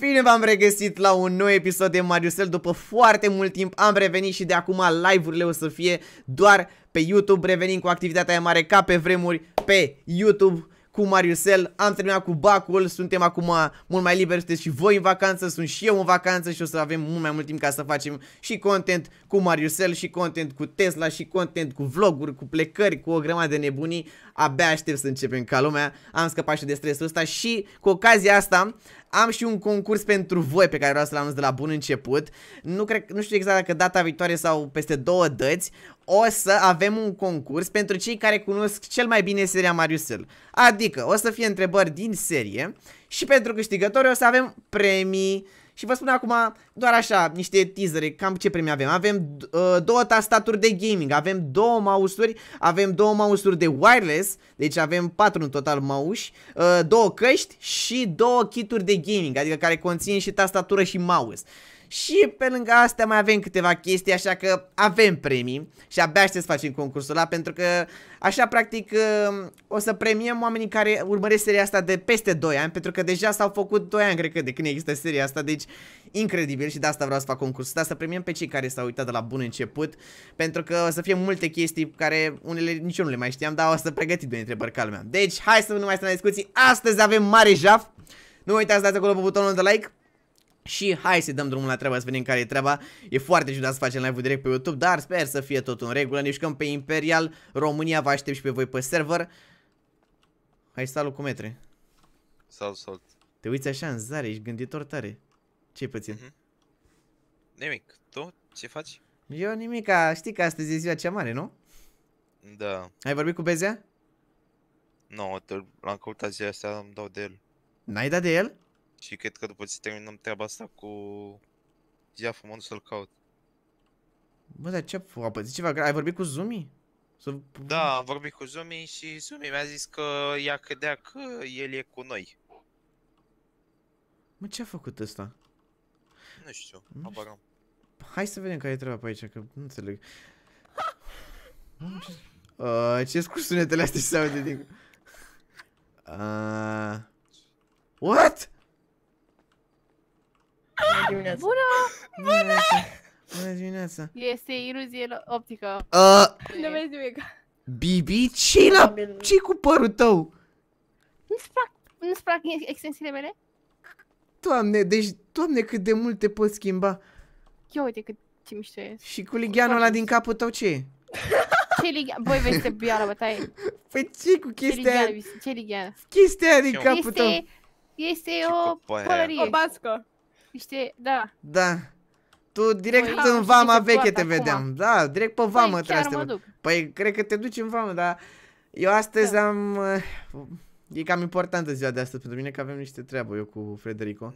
Bine v-am regăsit la un nou episod de Mariusel După foarte mult timp am revenit și de acum live-urile o să fie doar pe YouTube Revenim cu activitatea mare ca pe vremuri pe YouTube cu Mariusel, am terminat cu bacul, suntem acum mult mai liberi, sunteți și voi în vacanță, sunt și eu în vacanță și o să avem mult mai mult timp ca să facem și content cu Mariusel, și content cu Tesla, și content cu vloguri, cu plecări, cu o grămadă de nebunii. Abia aștept să începem ca lumea, am scăpat și de stresul ăsta și cu ocazia asta am și un concurs pentru voi pe care vreau să-l anunț de la bun început. Nu, cred, nu știu exact dacă data viitoare sau peste două dăți o să avem un concurs pentru cei care cunosc cel mai bine seria Mariusel. Adică o să fie întrebări din serie și pentru câștigători o să avem premii. Și vă spun acum doar așa niște teasere, cam ce premii avem. Avem uh, două tastaturi de gaming, avem două mouse-uri, avem două mouse-uri de wireless, deci avem patru în total mouse uh, două căști și două kituri de gaming, adică care conțin și tastatură și mouse. Și pe lângă astea mai avem câteva chestii, așa că avem premii și abia aștept să facem concursul ăla pentru că așa practic um, o să premiem oamenii care urmăresc seria asta de peste 2 ani pentru că deja s-au făcut 2 ani cred că de când există seria asta, deci incredibil și de asta vreau să fac concursul ăsta, să premiem pe cei care s-au uitat de la bun început pentru că o să fie multe chestii care unele nici eu nu le mai știam, dar o să pregătim de întrebări calmea. Deci hai să nu mai stăm la discuții, astăzi avem mare jaf! Nu uitați să dați acolo pe butonul de like și hai să dăm drumul la treaba, să vedem care e treaba. E foarte ciudat să facem live-ul direct pe YouTube, dar sper să fie tot în regulă. Ne jucăm pe Imperial, România, vă aștept și pe voi pe server. Hai, salut cu metre. Salut, salut. Te uiți așa în zare, ești gânditor tare. Ce-ai pățit? Mm -hmm. Nimic. Tu? Ce faci? Eu nimica. Știi că astăzi e ziua cea mare, nu? Da. Ai vorbit cu Bezea? Nu, no, l-am căutat ziua asta, îmi dau de el. N-ai dat de el? Și cred că după ce terminăm treaba asta cu... Iaf, mă să-l caut. Bă, dar ce a pățit ceva? Ai vorbit cu Zumi? Să... Da, am vorbit cu Zumi și Zumi mi-a zis că ea credea că el e cu noi. Mă, ce a făcut ăsta? Nu știu, nu știu. Hai să vedem care e treaba pe aici, că nu înțeleg. Uh, ce cu sunetele astea se aude din... Uh, what? Bună Bună! Bună! dimineața! Este iluzie optică. nu vezi nimic. Bibi, ce la ce cu părul tău? Nu-ți plac, nu-ți plac extensiile mele? Doamne, deci, doamne, cât de mult te poți schimba. Ia uite cât ce mișto e. Și cu ligheanul ăla din capul tău ce e? Ce lighean? Băi, vezi, te bia la bătaie. Păi ce cu chestia aia? Ce lighean? Chestia aia din capul tău. Este o pălărie. O bască. Niște, da. Da. Tu direct păi, în vama veche te acum. Da, direct pe vamă păi, trebuie să mă duc. Păi cred că te duci în vamă, dar eu astăzi da. am... Eh, e cam importantă ziua de astăzi pentru mine că avem niște treabă eu cu Frederico.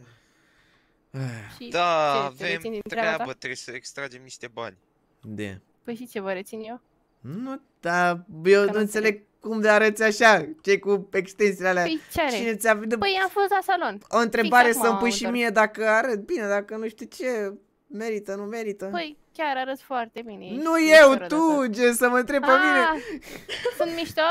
Da, eh. da, avem treabă, treabă trebuie să extragem niște bani. De. Păi și ce vă rețin eu? Nu, dar eu că nu înțeleg cum de arăți așa? ce cu extensiile alea? Păi, ce are? Cine ți-a... Păi am fost la salon. O întrebare să-mi pui și mie dacă arăt bine, dacă nu știu ce, merită, nu merită. Păi, chiar arăți foarte bine. Ești nu eu, tu, ce să mă întrebi pe mine. Ah, sunt mișto?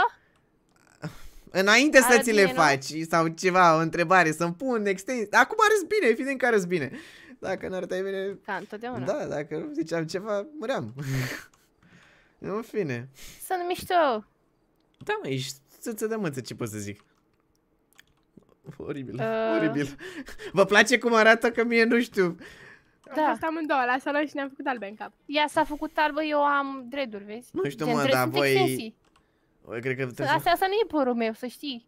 Înainte arăt să ți le nu? faci sau ceva, o întrebare, să-mi pun extens. Acum arăți bine, evident că arăți bine. Dacă nu arătai bine... Ca da, întotdeauna. Da, dacă nu ziceam ceva, muream. în fine. Sunt mișto. Da, mă, ești țâță de mânță, ce pot să zic. Oribil, uh... oribil. Vă place cum arată? Că mie nu știu. Da. Am fost amândouă la salon și ne-am făcut albe în cap. Ea s-a făcut albă, eu am dreaduri, vezi? Nu știu, Gen, mă, dar voi... voi cred că asta, să... asta nu e părul meu, să știi.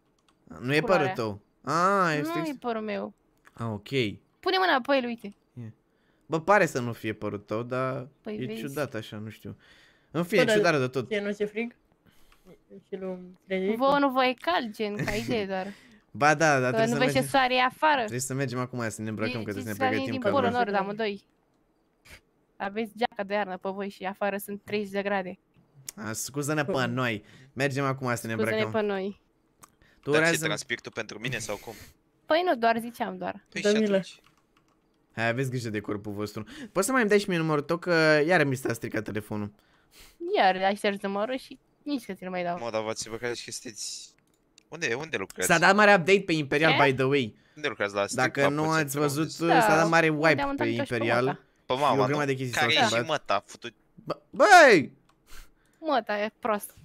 Nu e părul tău. Ah, este... Nu e părul meu. Ah, ok. Pune mâna pe el, uite. Yeah. Bă, pare să nu fie părul tău, dar păi e vezi. ciudat așa, nu știu. În fine, ciudat de tot. E nu se frig? Vă nu vă e cald, gen, ca idee doar. Ba da, dar trebuie nu să mergem. Nu soare afară. Trebuie să mergem acum să ne îmbrăcăm, că trebuie să ne pregătim. Din polul nord, amândoi. Aveți geaca de iarnă pe voi și afară sunt 30 de grade. scuză-ne pe noi. Mergem acum să ne îmbrăcăm. Scuză-ne pe noi. Tu Dar ce transpir tu pentru mine sau cum? Păi nu, doar ziceam doar. Păi și atunci. Hai, aveți grijă de corpul vostru. Poți să mai îmi dai și mie numărul tău, că iar mi s-a stricat telefonul. Iar ai numărul și nici că ți-l mai dau. Mă, dar v-ați că sunteți... Unde, unde lucrați? S-a dat mare update pe Imperial, Ce? by the way. Unde lucrați la asta? Dacă nu ați văzut, s-a dat da. mare wipe pe Imperial. Da. Pe mama, nu? Care e și măta, Băi! Măta, e prost.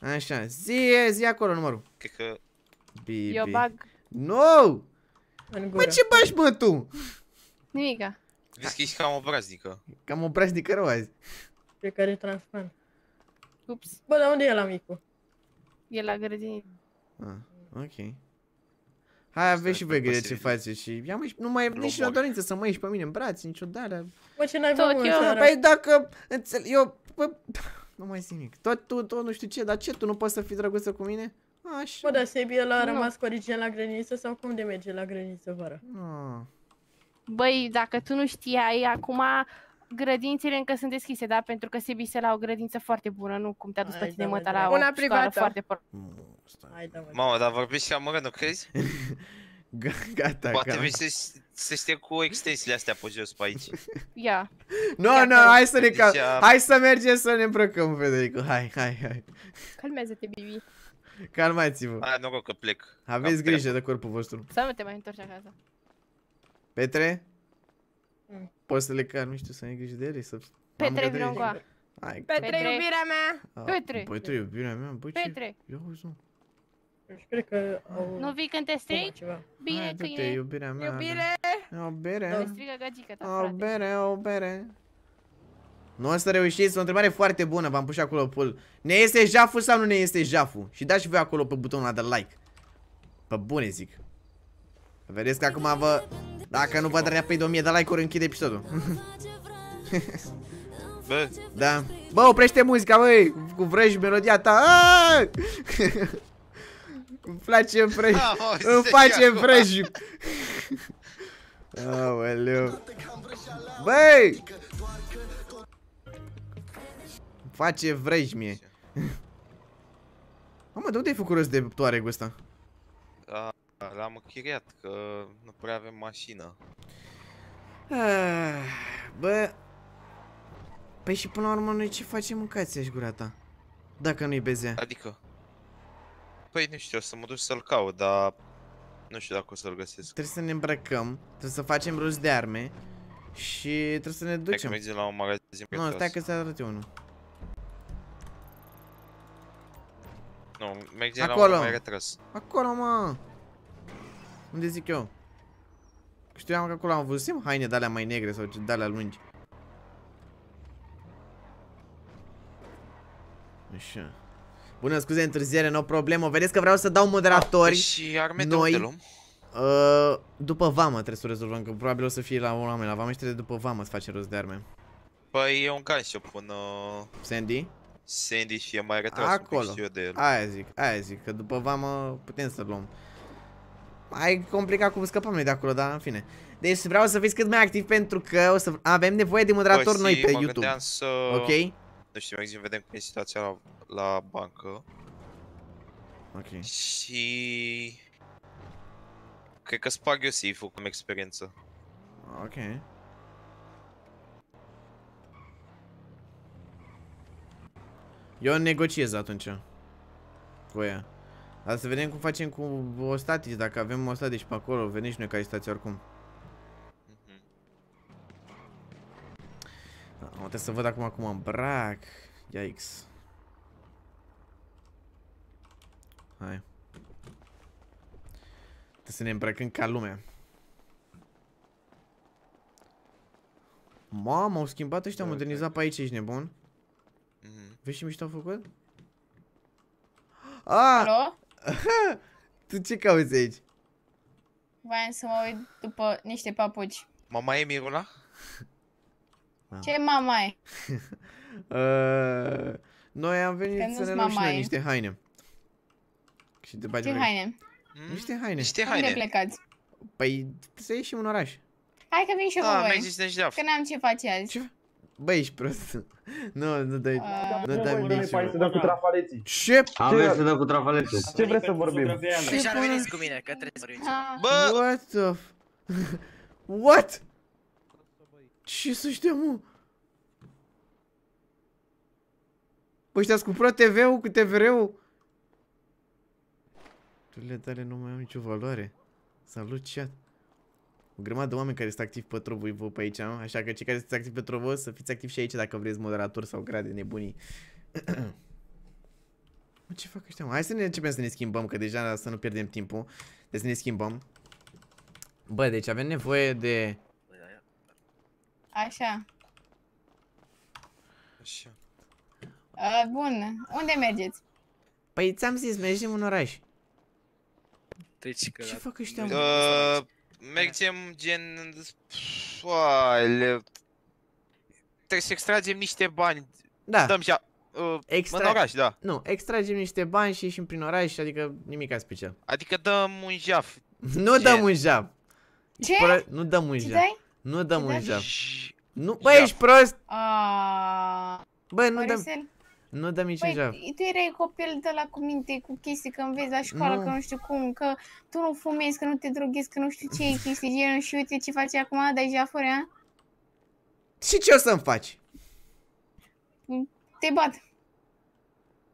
Așa, zi, zi acolo numărul. Cred că... Bibi. Eu bag... No! Mă, ce bagi, mă, tu? Nimica. Vezi că ești cam obraznică. Cam obraznică rău azi. Pe care transparent. Ups. Bă, dar unde e la micu? E la grădiniță. Ah, ok. Hai, aveți și voi grijă ce face și ia mai nu mai e nici o dorință să mă ieși pe mine în brațe, niciodată. Bă, ce n-ai făcut eu... Păi dacă, înțeleg, eu, bă, nu mai zic nimic. Tot tu, tot nu știu ce, dar ce, tu nu poți să fii drăguță cu mine? Așa. Bă, dar Sebi, el a rămas cu origine la grădiniță sau cum de merge la grădiniță vara? Ah. Băi, dacă tu nu știai, acum grădințele încă sunt deschise, da? Pentru că vise la o grădință foarte bună, nu cum te-a dus pe tine da, mă, da. la Una o privată. foarte pro... Da, Mamă, dar vorbiți ca mă, nu crezi? Gata, Poate gata. vei să, să stea cu extensiile astea pe jos pe aici. Ia. Nu, nu, hai să ne cal... Hai să mergem să ne îmbrăcăm, Federico. Hai, hai, hai. Calmează-te, Bibi. Calmați-vă. Hai, nu că plec. Aveți grijă treabă. de corpul vostru. Să nu te mai întorci acasă. Petre? Poți să le car, nu știu, să ai grijă de ele, să... Petre, vină încoa. Hai, Petre, Petre, iubirea mea! Petre! Petre, iubirea mea, băi, Petre! Ce... Ia uzi, deci, Cred că Nu vii când te strici? Bine, Hai, câine! iubirea mea! Iubire! O da. bere! Te strigă gagica ta, frate! O bere, o bere! Nu o să reușiți, o întrebare foarte bună, v-am pus și acolo pul. Ne este jaful sau nu ne este jaful? Și dați și voi acolo pe butonul ăla de like. Pe bune zic. Vedeți că acum vă... Dacă nu vă dă pe 1000 de like-uri, închide episodul. Bă. Da. Bă, oprește muzica, băi! Cu vrăji melodia ta. Îmi place vrăji. Îmi face vrăji. Aoleu. Băi! Îmi Face vrăji mie. Mamă, de unde ai făcut rost de toare cu ăsta? L-am închiriat, că nu prea avem mașină. Ah, bă... Păi și până la urmă noi ce facem cația și gura ta? Dacă nu-i bezea. Adică? Păi nu știu, o să mă duc să-l caut, dar... Nu știu dacă o să-l găsesc. Trebuie să ne îmbrăcăm, trebuie să facem rost de arme și trebuie să ne ducem. Hai că la un magazin Nu, no, stai că să arăt unul. Nu, mergem Acolo. la un magazin Acolo, mă! Unde zic eu? Că știam că acolo am văzut haine de-alea mai negre sau de-alea lungi. Așa. Bună, scuze întârziere, o problemă. Vedeți că vreau să dau moderatori. Ah, și arme noi. Unde luăm? Uh, după vamă trebuie să o rezolvăm, că probabil o să fie la oameni la vamă și trebuie după vamă să face rost de arme. Păi e un pun până... Uh, Sandy? Sandy și e mai retras Acolo. un pic și eu de el. Aia zic, aia zic, că după vamă putem să luăm ai complicat cum scăpăm noi de acolo, dar în fine. Deci vreau să fiți cât mai activ pentru că o să avem nevoie de moderator Bă, păi noi pe YouTube. Să... Ok? Nu știu, mai vedem cum e situația la, la bancă. Ok. Și... Cred că spag eu safe-ul cum experiență. Ok. Eu negociez atunci. Cu ea. Dar să vedem cum facem cu ostatici, dacă avem ostatici pe acolo, veni și noi care stați oricum. Mhm. Am ah, trebuie să văd acum cum brac, Yikes. Hai. Trebuie să ne îmbrăcăm ca lumea. Mamă, au schimbat ăștia, au modernizat pe aici, ești nebun? Mm -hmm. Vezi ce mișto au făcut? Ah! Alo? Tu ce cauți aici? Voiam să mă uit după niște papuci. Mama e Miruna? Da. Ce mama e? uh, noi am venit să ne luăm și noi niște haine. Și te Ce haine? Mm? Niște haine. Niște haine. Unde plecați? Păi să ieșim în oraș. Hai că vin și eu da, cu voi. Că n-am ce face azi. Ce? Bă, ești prost. Nu, nu dai, nu dai mici. Hai să dăm cu trafaleții. Ce? Am vrut să dăm cu trafaleții. Ce vrei să vorbim? Și ar veniți cu mine, că trebuie să vorbim. Bă! What the f... What? Ce să știu, mă? Bă, păi ăștia-ți cumpărat TV-ul cu TVR-ul? Turile tale nu mai au nicio valoare. Salut, chat o grămadă de oameni care sunt activi pe Trovo pe aici, așa că cei care sunt activi pe Trovo să fiți activi și aici dacă vreți moderator sau grade nebunii. mă, ce fac ăștia, mă? Hai să ne începem să ne schimbăm, că deja să nu pierdem timpul. Deci să ne schimbăm. Bă, deci avem nevoie de... Așa. Așa. A, bun, unde mergeți? Păi ți-am zis, mergem în oraș. Deci că... Ce fac ăștia, mă? Uh mergem gen... Oale... Trebuie să extragem niște bani. Da. Dăm și uh, Extra... în oraș, da. Nu, extragem niște bani și ieșim prin oraș, adică nimic special. Adică dăm un jaf. nu gen. dăm un jaf. Ce? Pro... Nu dăm un jaf. Nu dăm un jaf. Nu, bă, ești prost. Aaaa. Bă, nu dăm... Nu dăm niciun păi, tu erai copil de la cu minte, cu chestii, că înveți la școală, nu. că nu știu cum, că tu nu fumezi, că nu te droghezi, că nu știu ce e chestii genul și uite ce faci acum, dai jafuri, a? Și ce o să-mi faci? Te bat.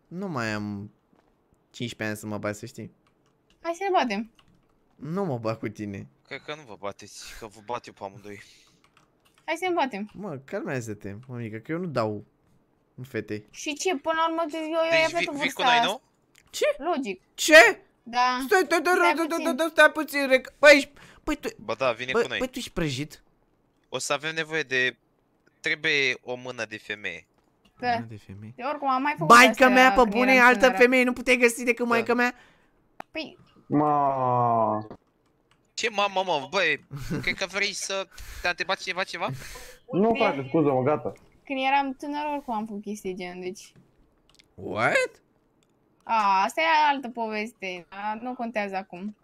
Nu mai am 15 ani să mă bat, să știi. Hai să ne batem. Nu mă bat cu tine. Cred că nu vă bateți, că vă bat eu pe amândoi. Hai să ne batem. Mă, calmează-te, mămică, că eu nu dau în fete. Și ce? Până la urmă, eu deci, eu pentru vârsta asta. nu? Ce? Logic. Ce? Da. Stai, stai, stai, stai, stai, stai, stai, puțin, rec... Păi, ești... Păi tu... Ba da, vine bă, cu noi. Păi tu ești prăjit? O să avem nevoie de... Trebuie o mână de femeie. Da. Mână de femeie? De oricum, am mai făcut Baica mea, pe bune, altă femeie, nu puteai găsi decât da. maica mea? Păi... Ma. Ce mamă, mă, băi, cred că vrei să te a întrebat cineva ceva? Nu, frate, scuză-mă, gata. Când eram tânăr, oricum am făcut chestii gen, deci... What? A, asta e altă poveste, da? nu contează acum.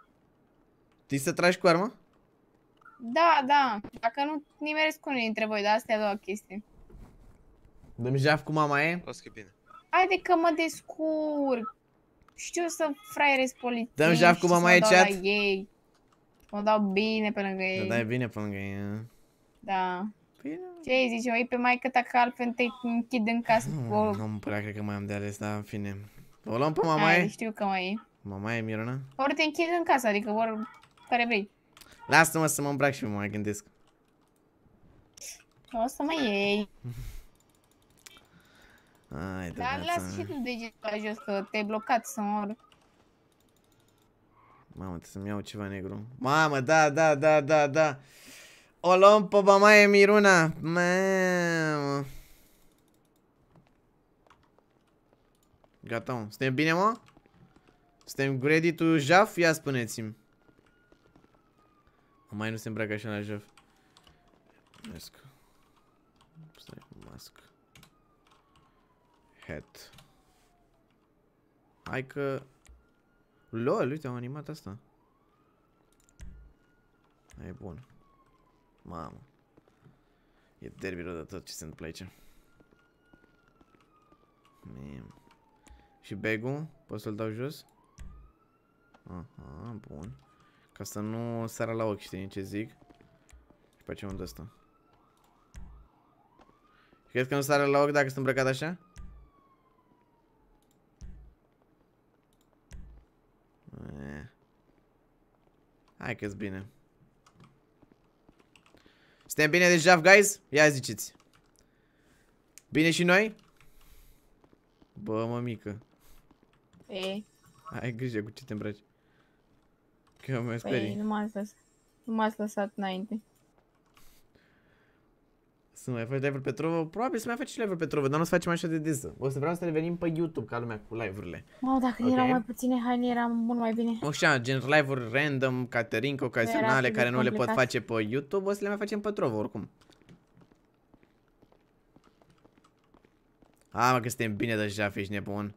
Ti să tragi cu armă? Da, da, dacă nu nimeresc unul dintre voi, dar astea două chestii. Dă-mi jaf cu mama e? O să bine. Haide că mă descurc. Știu să fraierez politici, mi jaf cu mama e chat? Ei. Mă dau bine pe lângă da, ei. Te da, dai bine pe lângă ei, Da. Ce ai zice, mai pe maica ta că altfel te închid în casă hmm, cu Nu prea cred că mai am de ales, dar în fine. O luăm pe mamaie? Ai, știu că mai e. Mamaie, Mirona? Ori te închid în casă, adică ori care vrei. Lasă-mă să mă îmbrac și mă mai gândesc. O să mă iei. Ai, de Dar lasă și tu degetul la jos, că te-ai blocat să mor. Mamă, trebuie să-mi iau ceva negru. Mamă, da, da, da, da, da. O luăm pe mamaie Miruna. Mamă. Gata, mă. Suntem bine, mă? Suntem ready to jaf? Ia spuneți-mi. Mai nu se îmbracă așa la jaf. Mask. Stai, mask. Hat. Hai că... LOL, uite, am animat asta. E bun. Mamă. E derby de tot ce se întâmplă aici. Mim. Și bagul? Pot să-l dau jos? Aha, bun. Ca să nu sară la ochi, știi ce zic? Și pe ce unde asta? Cred că nu sară la ochi dacă sunt îmbrăcat așa? Eh. Hai că bine. Suntem bine deja, guys? Ia ziceți. Bine și noi? Bă, mă mică. Ei. Ai grijă cu ce te îmbraci. Că mă sperii. Păi, nu m-ați lăsat, nu m-ați lăsat înainte. Să mai faci live-uri pe trovă? Probabil să mai faci și live-uri pe trovă, dar nu o să facem așa de des. O să vreau să revenim pe YouTube ca lumea cu live-urile. Mă, wow, dacă okay. erau mai puține haine, era mult mai bine. Așa, gen live-uri random, caterinco, ocazionale, care nu complicat. le pot face pe YouTube, o să le mai facem pe trovă oricum. A, mă, că suntem bine deja, fiști nebun.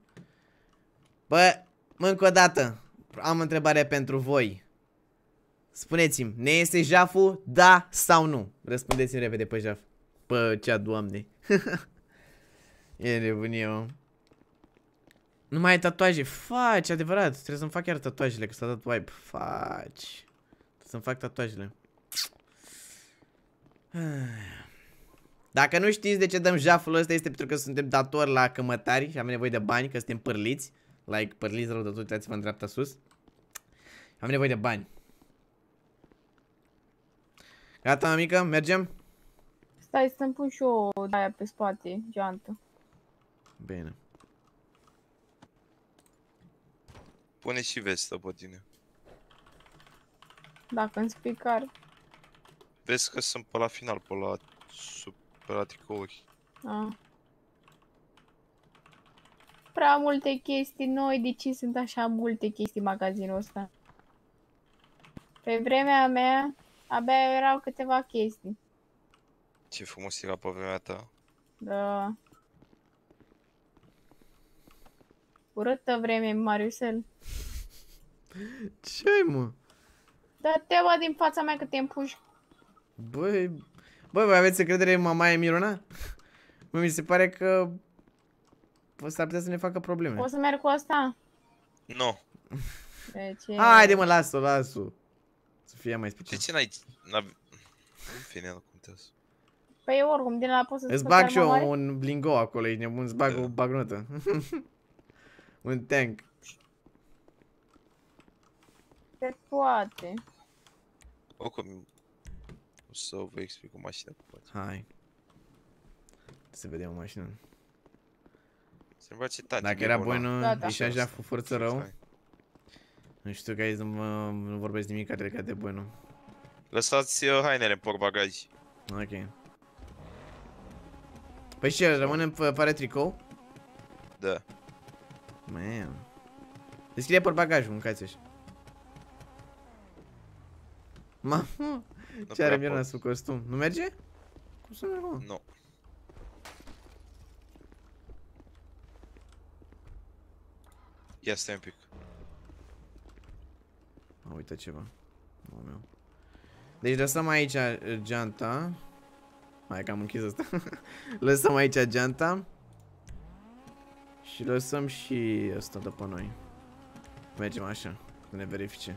Bă, încă o dată, am întrebare pentru voi. Spuneți-mi, ne este jaful, da sau nu? Răspundeți-mi repede pe jaf. Bă, cea doamne. e nebunie, mă. Nu mai ai tatuaje. Faci, adevărat. Trebuie să-mi fac chiar tatuajele, că s-a dat wipe. Faci. să-mi fac tatuajele. Dacă nu știți de ce dăm jaful ăsta, este pentru că suntem datori la cămătari și am nevoie de bani, că suntem pârliți. Like, pârliți rău de tot, uitați-vă în dreapta sus. Am nevoie de bani. Gata, mică, mergem? Stai să-mi pun și eu aia pe spate, geantă. Bine. Pune și vestă pe tine. Dacă îmi spui care. Vezi că sunt pe la final, pe la sub, pe la tricouri. A. Prea multe chestii noi, de ce sunt așa multe chestii magazinul ăsta? Pe vremea mea, abia erau câteva chestii. Ce frumos era pe vremea ta. Da. Urâtă vreme, Mariusel. ce ai, mă? Da, te va din fața mea că te împuși. Băi, băi, voi aveți încredere în mamaia Miruna? Mă, mi se pare că s-ar putea să ne facă probleme. O să merg cu asta? Nu. No. ce? Haide mă, las-o, las-o. Să fie mai special. De ce n-ai... În fine, nu contează. Păi eu oricum, din la poți să Îți bag și eu un blingo acolo, e nebun, îți bag da. o bagnotă. un tank. Se poate. Oricum, o să vă explic o mașină cu poate. Hai. Să vedem o mașină. Se face tati. Dacă era da. bună, ești da, așa cu forță rău. Nu știu că aici nu, mă, nu vorbesc nimic care de bună. Lăsați uh, hainele în porbagaj. Ok. Păi ce, rămânem fără tricou? Da. Man. Deschide pe bagajul, mâncați așa. Mamă, ce are Mirna sub costum? Nu merge? Cum să merg, mă? Nu. Ia stai un pic. Am uitat ceva. Deci lăsăm aici eh, geanta. Hai că am închis asta. lăsăm aici geanta. Și lăsăm și asta după noi. Mergem așa, să ne verifice.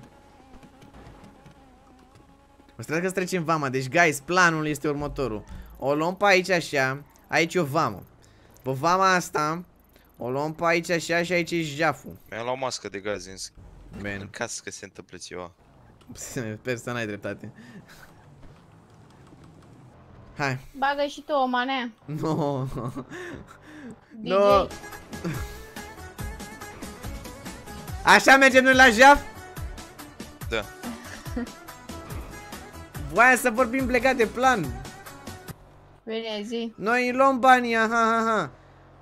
O să că să trecem vama. Deci, guys, planul este următorul. O luăm pe aici așa. Aici e o vamă. Pe vama asta o luăm pe aici așa și aici e jaful. Mi-am luat mască de gaz în, Bine. în casă că se întâmplă ceva. Sper să n-ai dreptate. Hai. Bagă și tu o manea. Nu. No. no. Așa mergem noi la jaf? Da. Voia să vorbim plecat de plan. Bine, zi. Noi luăm banii, aha, aha.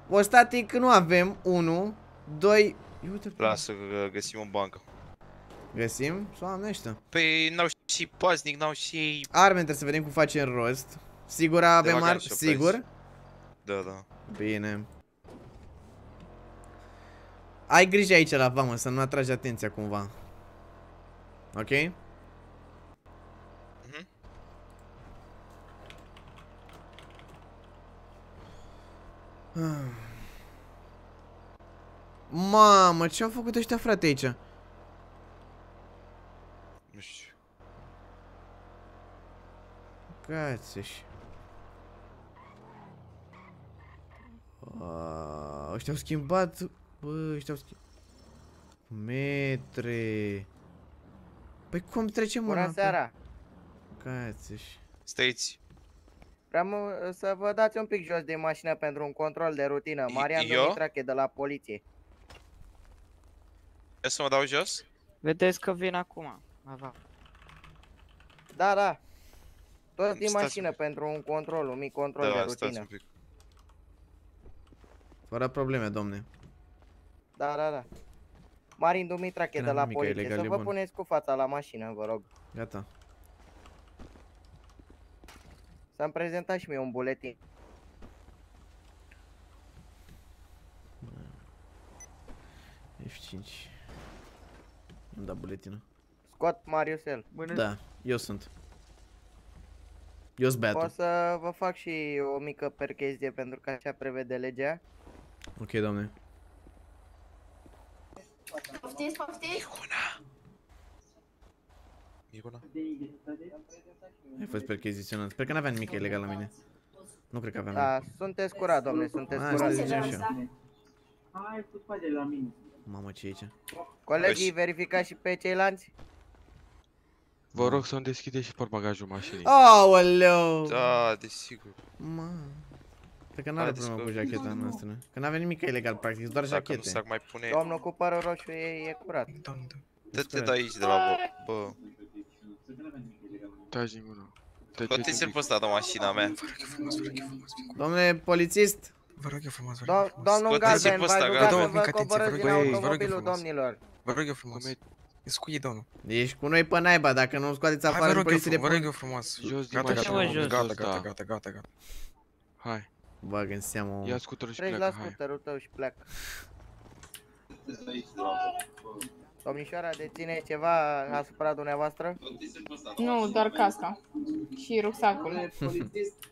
O static nu avem, 1, 2... Lasă, găsim o bancă. Găsim? Soamne ăștia. Păi n-au și paznic, n-au și... Arme, trebuie să vedem cum facem rost. Sigur avem ar... Sigur? Da, da. Bine. Ai grijă aici la vamă, să nu atragi atenția cumva. Ok? Mm-hmm. Mamă, ce-au făcut ăștia frate aici? Nu știu. cați A, ah, ăștia au schimbat... Bă, ăștia au schimbat... Metre... Păi cum trecem Bună seara! Cați-și... Stăiți! Vreau să vă dați un pic jos de mașină pentru un control de rutină. Marian Dumitrache de la poliție. Ia să mă dau jos? Vedeți că vin acum. Ava. Da, da. Toți din mașină pentru un control, un mic control da, de rutină. Stați un pic. Fără probleme, domne. Da, da, da. Marin Dumitra, de la poliție, să vă bun. puneți cu fața la mașină, vă rog. Gata. S-am prezentat și mie un buletin. F5. Îmi da buletină. Scot Mariusel. Bună. Da, eu sunt. Eu sunt O să vă fac și o mică percheziție pentru că așa prevede legea. Okei, okay, doamne. Poftiți, poftiți! Mircona! Mircona? Ai fost percheziționat. Sper că n-avea nimic ilegal la mine. Nu cred că aveam. Da, sunteți curat, domne, sunteți A, curat. Asta și eu. Hai, tu de la mine. Mamă, ce e aici? Colegii, verificați și pe ceilalți. Vă rog să-mi deschideți și portbagajul mașinii. Aoleu! Da, desigur. Mamă. Cred că n-are problemă cu jacheta nu, noastră. Că n-avem nimic ilegal, practic, doar Dacă jachete. Dacă mai pune... Domnul cu părul roșu e, e curat. Da, te de aici, de la bă. bă. Taci din gură. Cotiți-l pe ăsta de mașina mea. Domnule polițist! Vă rog eu frumos, vă rog eu frumos. Domnul Galben, vă rog eu frumos, vă rog eu frumos, domnilor. Vă rog eu frumos. Scuie, domnul. Ești cu noi pe naiba, dacă nu scoateți afară în poliție de... Hai, Vă rog eu frumos. Jos din mașină. Gata, gata, gata, gata, gata. Hai. Bag în seama Ia scuterul și Treci pleacă, la scuterul tău și pleacă. Domnișoara, deține ceva asupra dumneavoastră? Nu, doar casca și rucsacul.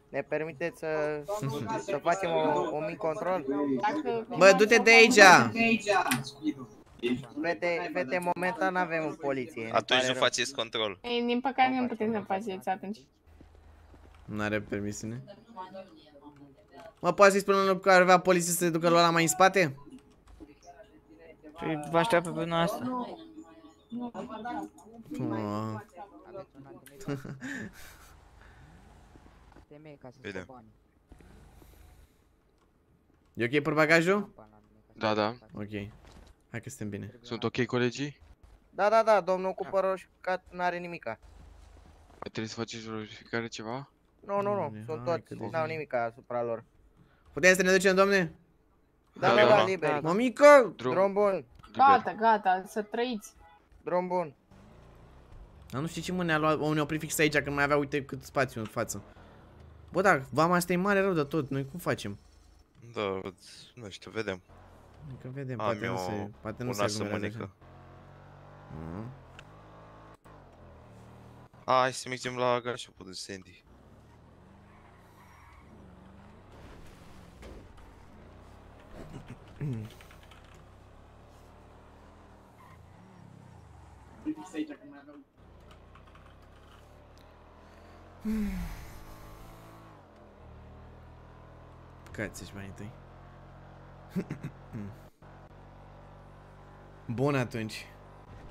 ne permiteți să, să facem o, un mic control? Dacă... Bă, du-te de aici! Fete, fete, momentan avem poliție. Atunci nu faceți control. Ei, din păcate nu puteți să faceți atunci. N-are permisiune? Mă poți să-i spun unul care avea poliție să se ducă la mai în spate? Păi vă așteaptă pe până asta. Bine. E ok pe bagajul? Da, da. Ok. Hai că suntem bine. Sunt ok colegii? Da, da, da, domnul cu păr roșcat n-are nimica. Trebuie să faceți verificare ceva? Nu, nu, nu, sunt toți, n-au nimica asupra lor. Putem să ne ducem, domne? Da, da, da, da. da. da. Mamica! Drum, drum bun. Gata, gata, să trăiți. Drum bun. Dar nu știu ce mâne a luat, o, ne o prefix aici când mai avea, uite cât spațiu în față. Bă, da, vama asta e mare rău de tot, noi cum facem? Da, nu știu, vedem. Adică vedem, Am poate eu nu se, poate nu se aglomerează așa. Mm. hai să mergem la gașa pe Sandy. să-și mai întâi Bun atunci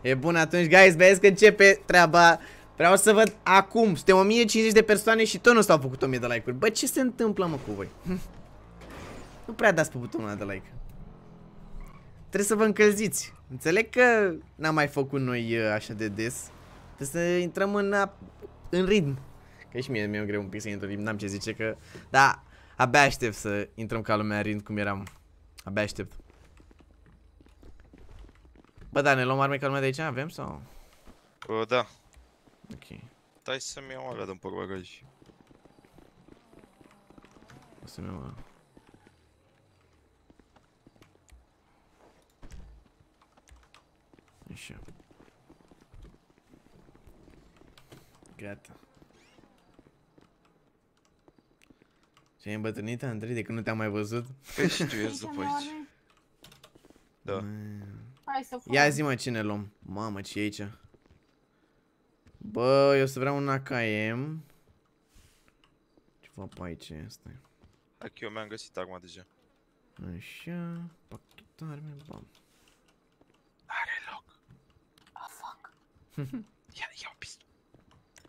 E bun atunci, guys, vezi că începe treaba Vreau să văd acum Suntem 1050 de persoane și tot nu s-au făcut 1000 de like-uri Bă, ce se întâmplă, mă, cu voi? nu prea dați pe butonul ăla de like Trebuie să vă încălziți. Înțeleg că n-am mai făcut noi uh, așa de des. Trebuie să intrăm în, în ritm. Că și mie mi-e greu un pic să intru în ritm, n-am ce zice că... Da, abia aștept să intrăm ca lumea în ritm cum eram. Abia aștept. Bă, da, ne luăm arme ca lumea de aici? Avem sau? Bă, da. Ok. Dai să-mi iau alea de pe bagaj. O să-mi iau alea. Așa. Gata. Și ai îmbătrânit, Andrei, de când nu te-am mai văzut? Că păi tu ești după aici. Da. Hai să Ia zi mă cine luăm. Mamă, ce e aici? Bă, eu să vreau un AKM. Ceva pe aici, stai. Aici eu mi-am găsit acum deja. Așa, pachetarme, bam. ia, ia un pistol.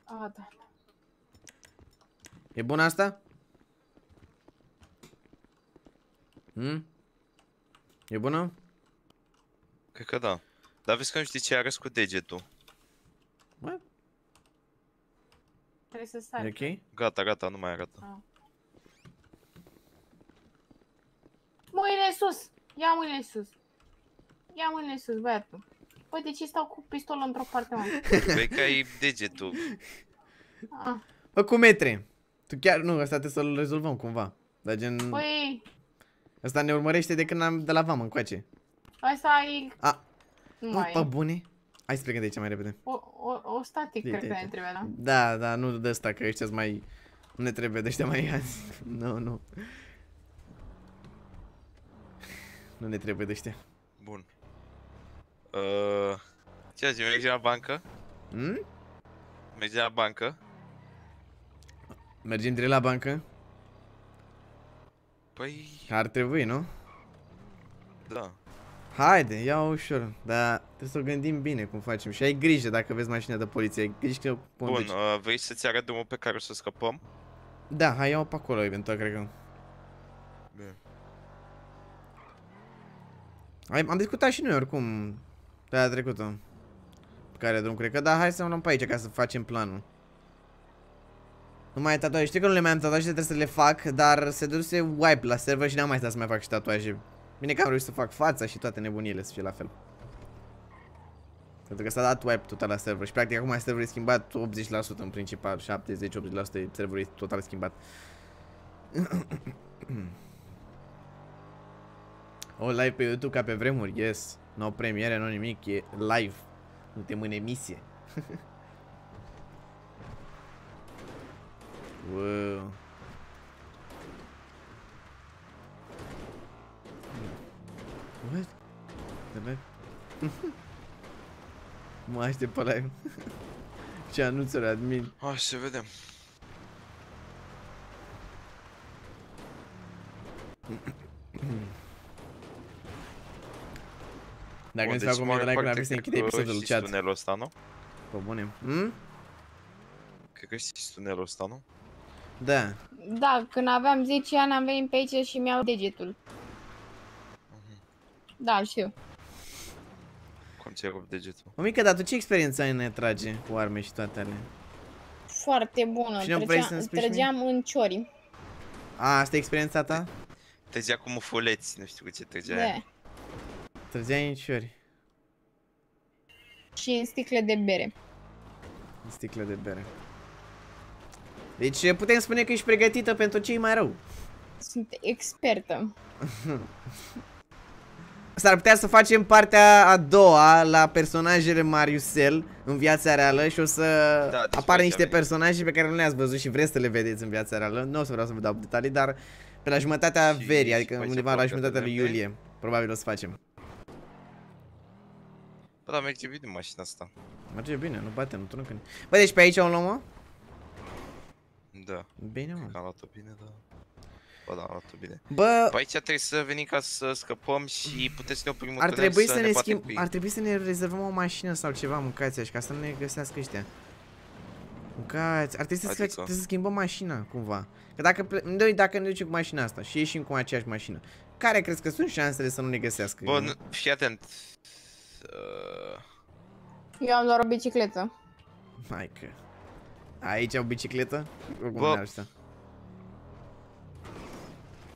A, da. E bună asta? Hmm? E bună? Cred că da. Dar vezi că nu știi ce arăți cu degetul. What? Trebuie să stai. ok? Gata, gata, nu mai arată. Ah. Mâinile sus! Ia mâinile sus! Ia mâinile sus, băiatul. Bă, păi, de deci ce stau cu pistolul într-o parte, mă? Păi că ai degetul. Ah. Bă, cu metre. Tu chiar, nu, asta trebuie să-l rezolvăm cumva. Dar gen... Păi... Asta ne urmărește de când am de la vamă încoace. Asta ai... A. Nu, nu pe bune. Hai să plecăm de aici mai repede. O, o, o static, de, cred de, că ne trebuie, da? Da, da, nu de asta, că ăștia mai... Nu ne trebuie de ăștia mai azi. Nu, no, nu. No. Nu ne trebuie de ăștia. Bun. Uh, ce azi, mergi la bancă? Hmm? Mergi la bancă? Mergem direct la bancă? Păi... Ar trebui, nu? Da. Haide, ia ușor, dar trebuie să o gândim bine cum facem și ai grijă dacă vezi mașina de poliție, ai grijă că Bun, uh, vrei să-ți arăt drumul pe care o să scăpăm? Da, hai iau pe acolo eventual, cred că. Bine. Am discutat și noi oricum pe aia trecută. Pe care drum cred că, da, hai să luăm pe aici ca să facem planul. Nu mai tatuaje, știu că nu le mai am tatuaje, trebuie să le fac, dar se duse wipe la server și n-am mai stat să mai fac și tatuaje. Bine că am reușit să fac fața și toate nebunile să fie la fel. Pentru că s-a dat wipe total la server și practic acum serverul e schimbat 80% în principal, 70-80% serverul e total schimbat. o live pe YouTube ca pe vremuri, yes. Nu premiere, nu nimic, e live. Suntem în emisie. wow. What? The live? mă aștept pe live. Ce anunțuri admin. Hai să vedem. Mm-hmm. Dacă nu-ți deci fac acum de like nu am să închide episodul chat. Știi tunelul ăsta, nu? Pă bune. Hmm? Cred că știi tunelul ăsta, nu? Da. Da, când aveam 10 ani am venit pe aici și mi-au degetul. Mhm. Da, știu. Cum ți-ai rupt degetul? O mică, dar tu ce experiență ai ne trage cu arme și toate alea? Foarte bună. Trăgeam, în ciori. A, asta e experiența ta? Trăgea cu mufuleți, nu știu cu ce trăgea da. aia. Trăgea inciuri. Și sticle de bere. Sticle de bere. Deci eh, putem spune că ești pregătită pentru cei mai rău. Sunt expertă. S-ar putea să facem partea a doua la personajele Mariusel în viața reală și o să da, deci apară niște personaje pe care nu le-ați văzut și vreți să le vedeți în viața reală. Nu o să vreau să vă dau detalii, dar pe la jumătatea verii, adică undeva la jumătatea lui iulie, probabil o să facem. Bă, dar merge bine mașina asta. Merge bine, nu bate, nu truncă. Bă, deci pe aici o luăm, mă? Da. Bine, mă. Arată bine, da. Bă, da, arată bine. Bă... Pe aici trebuie să venim ca să scăpăm și putem să ne oprim ar trebui să, ne, ne schimb... Ar trebui să ne rezervăm o mașină sau ceva, mâncați așa, ca să nu ne găsească ăștia. Mâncați, ar trebui să, adică. trebuie să schimbăm mașina, cumva. Că dacă, noi, dacă ne ducem cu mașina asta și ieșim cu aceeași mașină, care crezi că sunt șansele să nu ne găsească? Bă, fii atent. Uh... Eu am doar o bicicletă. Mai că... Aici au bicicletă? Bă...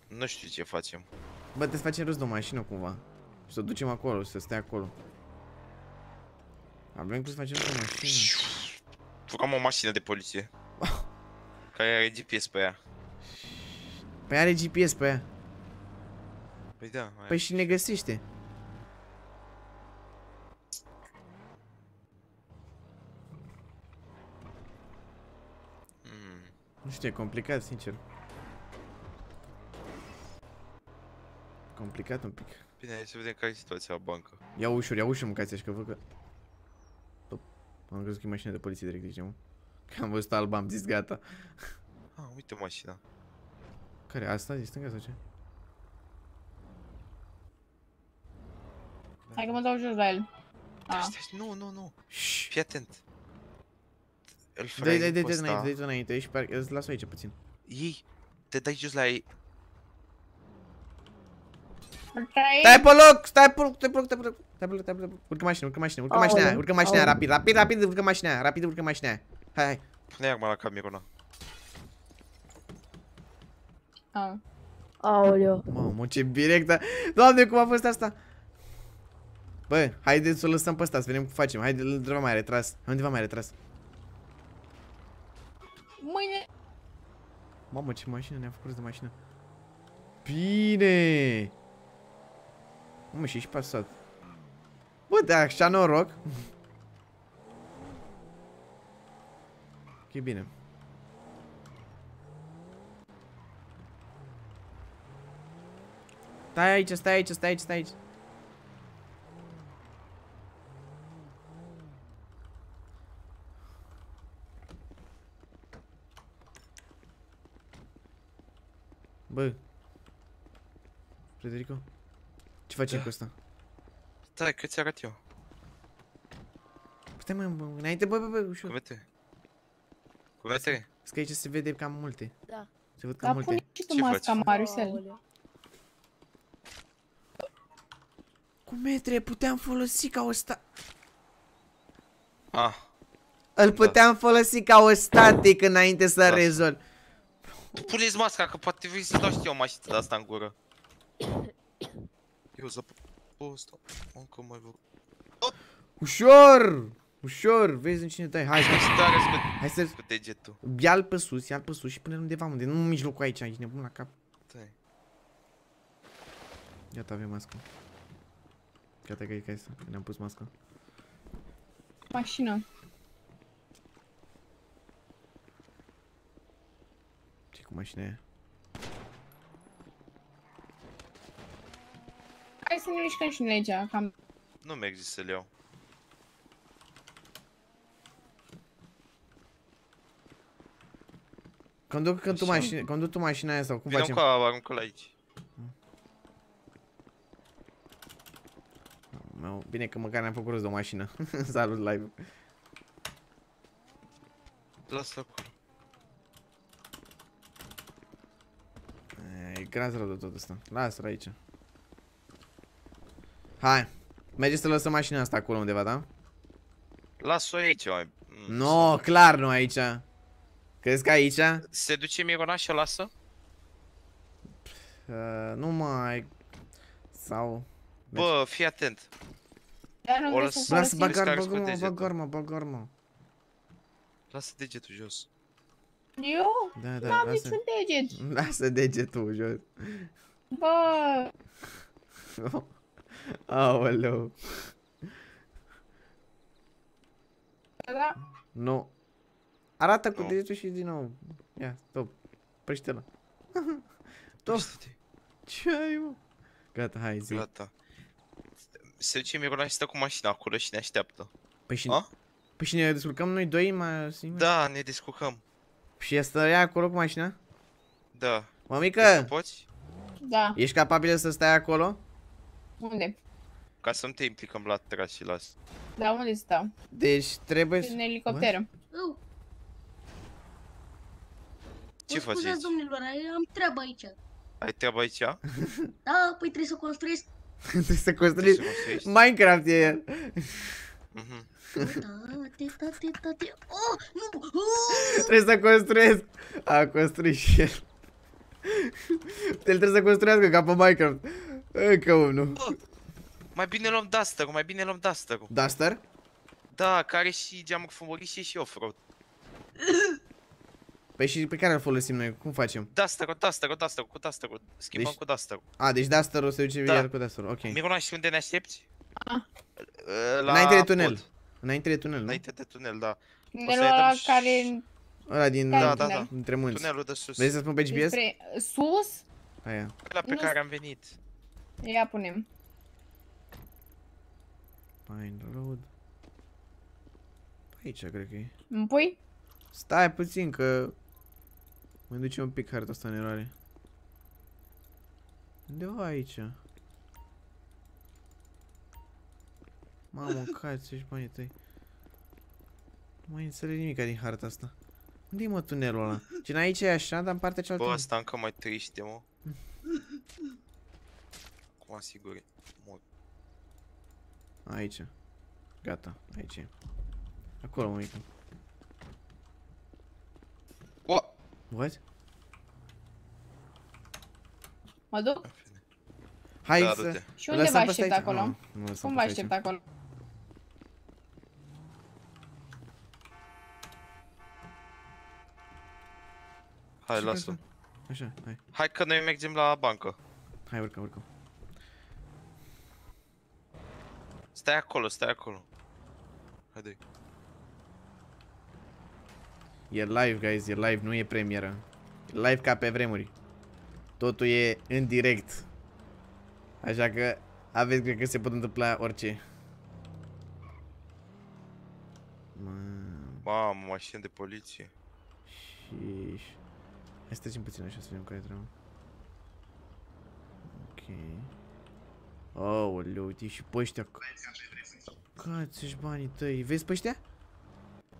Nu știu ce facem. Bă, te facem rost de o mașină cumva. Să o ducem acolo, să stai acolo. Avem cum să facem o mașină. Făcam o mașină de poliție. care are GPS pe ea. Păi are GPS pe ea. Păi da. Păi și ne găsește. Nu știu, e complicat, sincer. Complicat un pic. Bine, hai să vedem care e situația la bancă. Ia ușor, ia ușor mâncați așa că văd că... Top. Am crezut că e mașina de poliție direct, zice mă. Că am văzut alba, am zis gata. Ah, uite mașina. Care? Asta din stânga sau ce? Hai că mă dau jos la el. Stai, nu, nu, nu. Fii atent. Îl frei dai, dai, dai, înainte, dai tu înainte și parcă îți las aici puțin. ii te dai jos la ei. Stai pe loc, stai pe loc, stai pe loc, stai pe loc, stai pe loc, stai pe loc, urcă mașina, urcă mașina, urcă mașina urcă mașina rapid, rapid, rapid, urcă mașina rapid, urcă mașina hai, hai. Pune-i acum la cap microna. Aoleu. Mamă, ce direct, doamne, cum a fost asta? Bă, haideți să o lăsăm pe ăsta, să vedem cum facem, haide, undeva mai retras, undeva mai retras. Mâine... Mamă, ce mașină ne-a făcut de mașină. Bine! Mă, și ești pasat. Bă, de așa noroc. ok, bine. Stai aici, stai aici, stai aici, stai aici. Bă. Frederico? Ce facem da. cu asta? Stai, că ți arăt eu. Păi stai mă, bă, înainte, bă, bă, bă, ușor. Cuvete. Cuvete. Că aici se vede cam multe. Da. Se văd cam Dar multe. Dar pune și tu Ce masca, Marusel. Cu metre puteam folosi ca o sta... Ah. Îl da. puteam da. folosi ca o static înainte să da. rezolv. Puneți masca, că poate vrei să dau și eu o de asta în gură. Eu zăpă... O, oh, stau. Încă mai vă... Ușor! Ușor, vezi în cine dai, hai să Hai să cu degetul. Ia-l pe sus, ia-l pe sus și pune-l undeva unde, nu în mijlocul aici, aici nebun la cap. Stai. Iată avem masca. Iată că e ca asta, ne-am pus masca. Mașină. acum cine Hai să ne mișcăm și legea, cam... Nu merg să le iau. Conduc, că tu mașina, conduc tu mașina aia sau cum Vino facem? Vino cu aruncă la aici. Meu, bine că măcar ne-am făcut rost de o mașină. Salut live. Lasă acolo. că n-ați rău de tot asta. Lasă-l aici. Hai. Mergeți să lăsăm mașina asta acolo undeva, da? Las-o aici, oi. Nu, mm, no, clar nu aici. Crezi că aici? Se duce Mirona și lasă? Uh, nu mai... Sau... Bă, fii atent. Lasă, bagar, bagar, bagar, bagar, bagar, bagar, bagor, bagor, bagor, eu? Da, da, N-am niciun deget. Lasă degetul jos. Bă! Aoleu. Da? Nu. No. Arată cu no. degetul și din nou. Ia, stop. Prește-l. Stop. Ce ai, mă? Gata, hai, zi. Gata. Se duce Miruna și stă cu mașina acolo și ne așteaptă. Păi și... Păi și ne descurcăm noi doi mai singur? Da, ne descurcăm. Și stărea acolo cu mașina? Da. Mămică! Deci poți? Da. Ești capabil să stai acolo? Unde? Ca să nu te implicăm la tras și la asta. Da, unde stau? Deci trebuie să... În elicopteră. Bă? Ce faci aici? domnilor, am treabă aici. Ai treabă aici? Da, păi trebuie să construiesc. trebuie să construiesc. Minecraft e el. Mhm. Da, da tati, tati, tati. Oh, nu! Oh! Trebuie să construiesc. A construit și el. el trebuie să construiască ca pe Minecraft. Încă unul. Oh, mai bine luăm Duster, mai bine luăm Duster. Duster? Da, care și geamul fumorii și și off-road. Păi și pe care îl folosim noi? Cum facem? duster cu duster cu duster cu duster Schimbăm deci... cu duster A, deci duster o se duce da. iar cu duster ok. Miruna, și unde ne aștepți? Ah. La Înainte de tunel. Înainte de tunel, nu? Înainte de tunel, da. Tunelul ăla care... Ăla din... Da, da, da. Între munți. Tunelul de sus. Vrei să spun pe GPS? Sus? Aia. Ăla pe care am venit. Ia punem. Pine road. Pe aici, cred că e. Îmi pui? Stai puțin, că... Mă duce un pic harta asta în eroare. Undeva aici. Mamă, care ți-ești banii tăi? Nu mai înțeleg nimic din harta asta. Unde-i mă tunelul ăla? Gen aici e așa, dar în partea cealaltă... Bă, asta încă mai triste, mă. Cum asiguri? Mor. Aici. Gata, aici e. Acolo mă uitam. What? What? Mă duc? Hai da, să... Și unde vă aștept acolo? Cum vă aștept acolo? Hai, lasă Așa, hai. Hai că noi mergem la bancă. Hai, urcă, urcă. Stai acolo, stai acolo. Haide. E live, guys, e live, nu e premieră. E live ca pe vremuri. Totul e în direct. Așa că aveți cred că se pot întâmpla orice. Mamă, mașină de poliție. Și... Hai să trecem puțin așa să vedem care trebuie. Ok. Aoleu, uite și pe ăștia. Cați-și banii tăi. Vezi pe ăștia?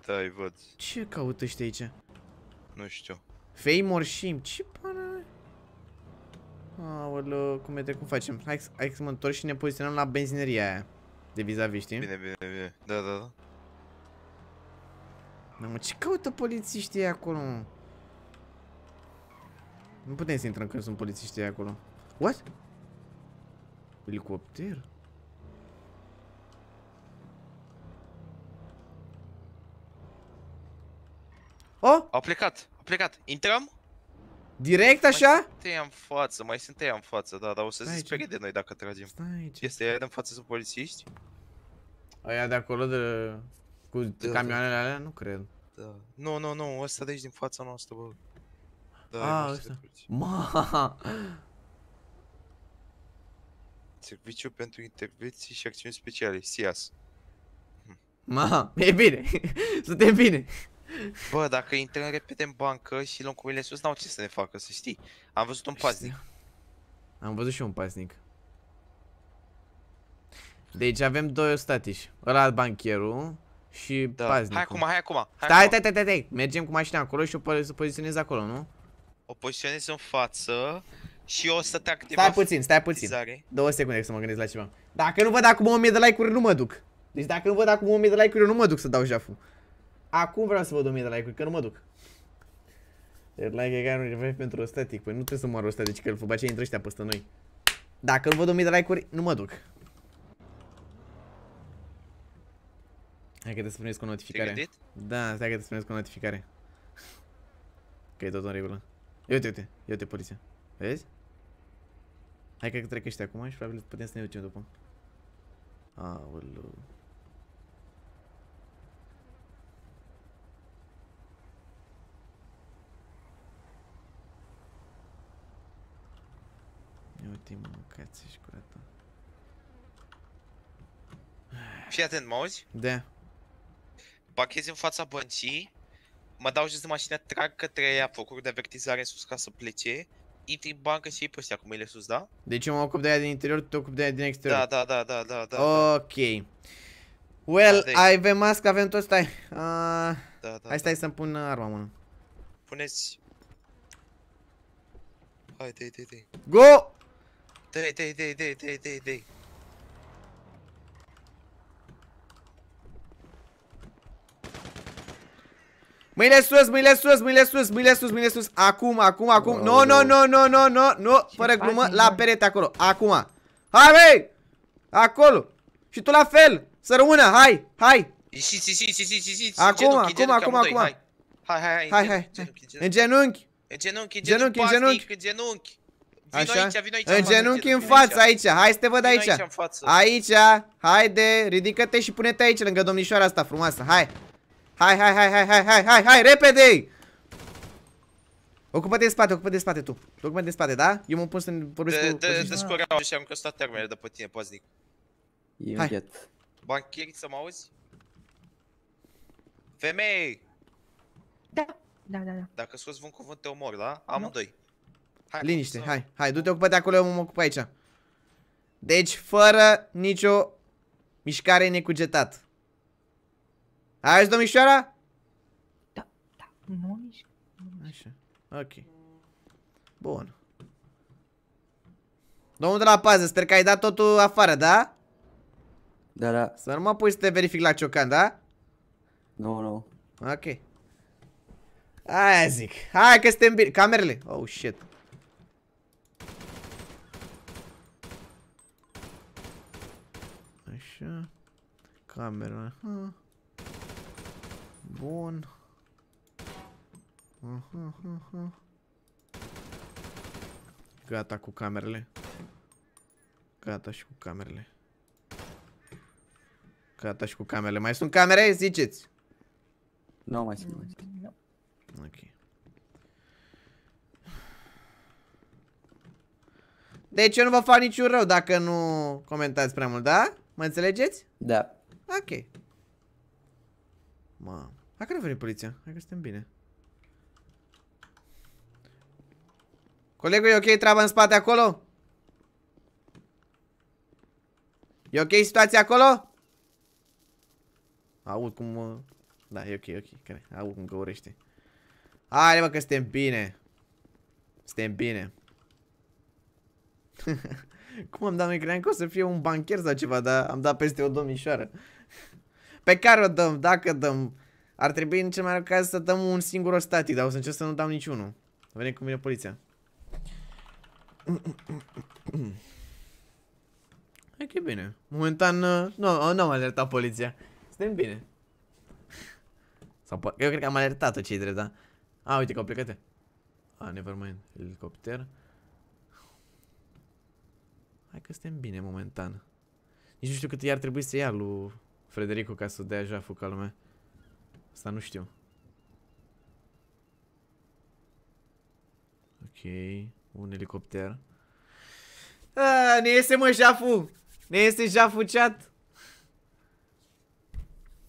Da, îi văd. Ce caută ăștia aici? Nu știu. Fame or shame? Ce pana? Aoleu, cum e de cum facem? Hai, hai să mă întorc și ne poziționăm la benzineria aia. De vis-a-vis, știi? Bine, bine, bine. Da, da, da. Mamă, ce caută polițiștii acolo, mă? Nu putem să intrăm când sunt polițiștii acolo. What? Helicopter? Oh? Au plecat, au plecat. Intrăm? Direct așa? Mai sunt în față, mai sunt în față, da, dar o să Stai se sperie de noi dacă tragem. Stai aici. Este aia în față sunt polițiști? Aia de acolo de... cu da, da, camioanele alea? Nu cred. Da. Nu, nu, nu, ăsta de aici din fața noastră, bă. Da, A, ăsta. Ma. Serviciu pentru intervenții și acțiuni speciale, SIAS. Ma, e bine. Suntem bine. Bă, dacă intrăm repede în bancă și luăm cu mâinile sus, n-au ce să ne facă, să știi. Am văzut un paznic. Am văzut și un paznic. Deci avem doi ostatici. Ăla bancherul și da. paznicul. Hai acum, hai acum. Hai stai, stai, stai, stai, stai. Mergem cu mașina acolo și o poziționez acolo, nu? o poziționez în față și o să te activez... Stai puțin, stai puțin. Două secunde să mă gândesc la ceva. Dacă nu văd acum 1000 de like-uri, nu mă duc. Deci dacă nu văd acum 1000 de like-uri, nu mă duc să dau jaful. Acum vreau să văd 1000 de like-uri, că nu mă duc. Deci like egal univers pentru o static. Păi nu trebuie să mă rog static, deci că îl după aceea intră ăștia peste noi. Dacă nu văd 1000 de like-uri, nu mă duc. Hai că te spuneți cu notificare. Da, stai că te spuneți cu notificare. Că e tot în regulă. Ia uite, uite, ia uite poliția. Vezi? Hai că trec ăștia acum și probabil putem să ne ducem după. Aoleu. Ia uite, mâncați și curată. Fii atent, mă auzi? Da. Pachezi în fața băncii mă dau jos de mașină, trag către ea focuri de avertizare în sus ca să plece, intri în bancă și iei pe ăstea cu sus, da? Deci eu mă ocup de aia din interior, tu te ocup de aia din exterior. Da, da, da, da, da, da. Ok. Well, da, deci- avem mask, avem tot, stai. Uh, da, da, hai stai da. să-mi pun arma mână. Puneți. Hai, dei, dei, dei. Go! Dei, dei, dei, dei, dei, dei, dei. Mâinile sus, mâinile sus, mâinile sus, mâinile sus, mâinile sus. Acum, acum, acum. Nu, nu, nu, nu, nu, nu, nu. Fără glumă, la perete acolo. Acum. Hai, băi! Acolo. Și tu la fel. Să rămână, hai, hai. Acum, acum, acum, acum. Hai, hai, hai. În genunchi. În genunchi, în genunchi, în genunchi. În genunchi. Așa? în genunchi în față aici. Hai să te văd aici. Aici, haide, ridică-te și pune-te aici lângă domnișoara asta frumoasă. Hai. Hai, hai, hai, hai, hai, hai, hai, hai, repede! Ocupă de spate, ocupă de spate tu. Ocupă de spate, da? Eu mă pun să vorbesc de, cu... De, descurau și am costat termenele de pe tine, poți zic. hai. Get. să mă auzi? Femei! Da, da, da, da. Dacă scoți un cuvânt te omor, da? Amândoi. Hai, Liniște, hai, hai, du-te ocupă de acolo, eu mă ocup aici. Deci, fără nicio mișcare necugetat. Hai, domnișoara? Da, da, nu Așa, ok. Bun. Domnul de la pază, sper că ai dat totul afară, da? Da, da. Să nu mă pui să te verific la ciocan, da? Nu, no, nu. No. Ok. Aia zic. Hai că suntem bine. Camerele. Oh, shit. Așa. Camera. Aha. Bun. Gata cu camerele. Gata și cu camerele. Gata și cu camerele. Mai sunt camere? Ziceți! Nu mai sunt. Mai sunt. Ok. Deci eu nu vă fac niciun rău dacă nu comentați prea mult, da? Mă înțelegeți? Da. Ok. Mamă. Dacă nu vine poliția, hai că suntem bine. Colegul, e ok treaba în spate acolo? E ok situația acolo? Aud cum... Uh, da, e ok, ok, care? Aud cum găurește. Hai mă că suntem bine. Suntem bine. cum am dat? Noi credeam că o să fie un bancher sau ceva, dar am dat peste o domnișoară. Pe care o dăm? Dacă dăm... Ar trebui în cel mai rău caz să dăm un singur static, dar o să încerc să nu dau niciunul. Vedem cum vine poliția. E că e bine. Momentan, uh, nu, uh, nu am alertat poliția. Suntem bine. Sau eu cred că am alertat-o cei drept, da? A, uite că au plecat A, nevermind, helicopter Hai că suntem bine momentan Nici nu știu cât i-ar trebui să ia lui Frederico ca să dea jaful ca lumea Asta nu știu. Ok, un elicopter. A, ne iese mă jafu! Ne iese jafu chat!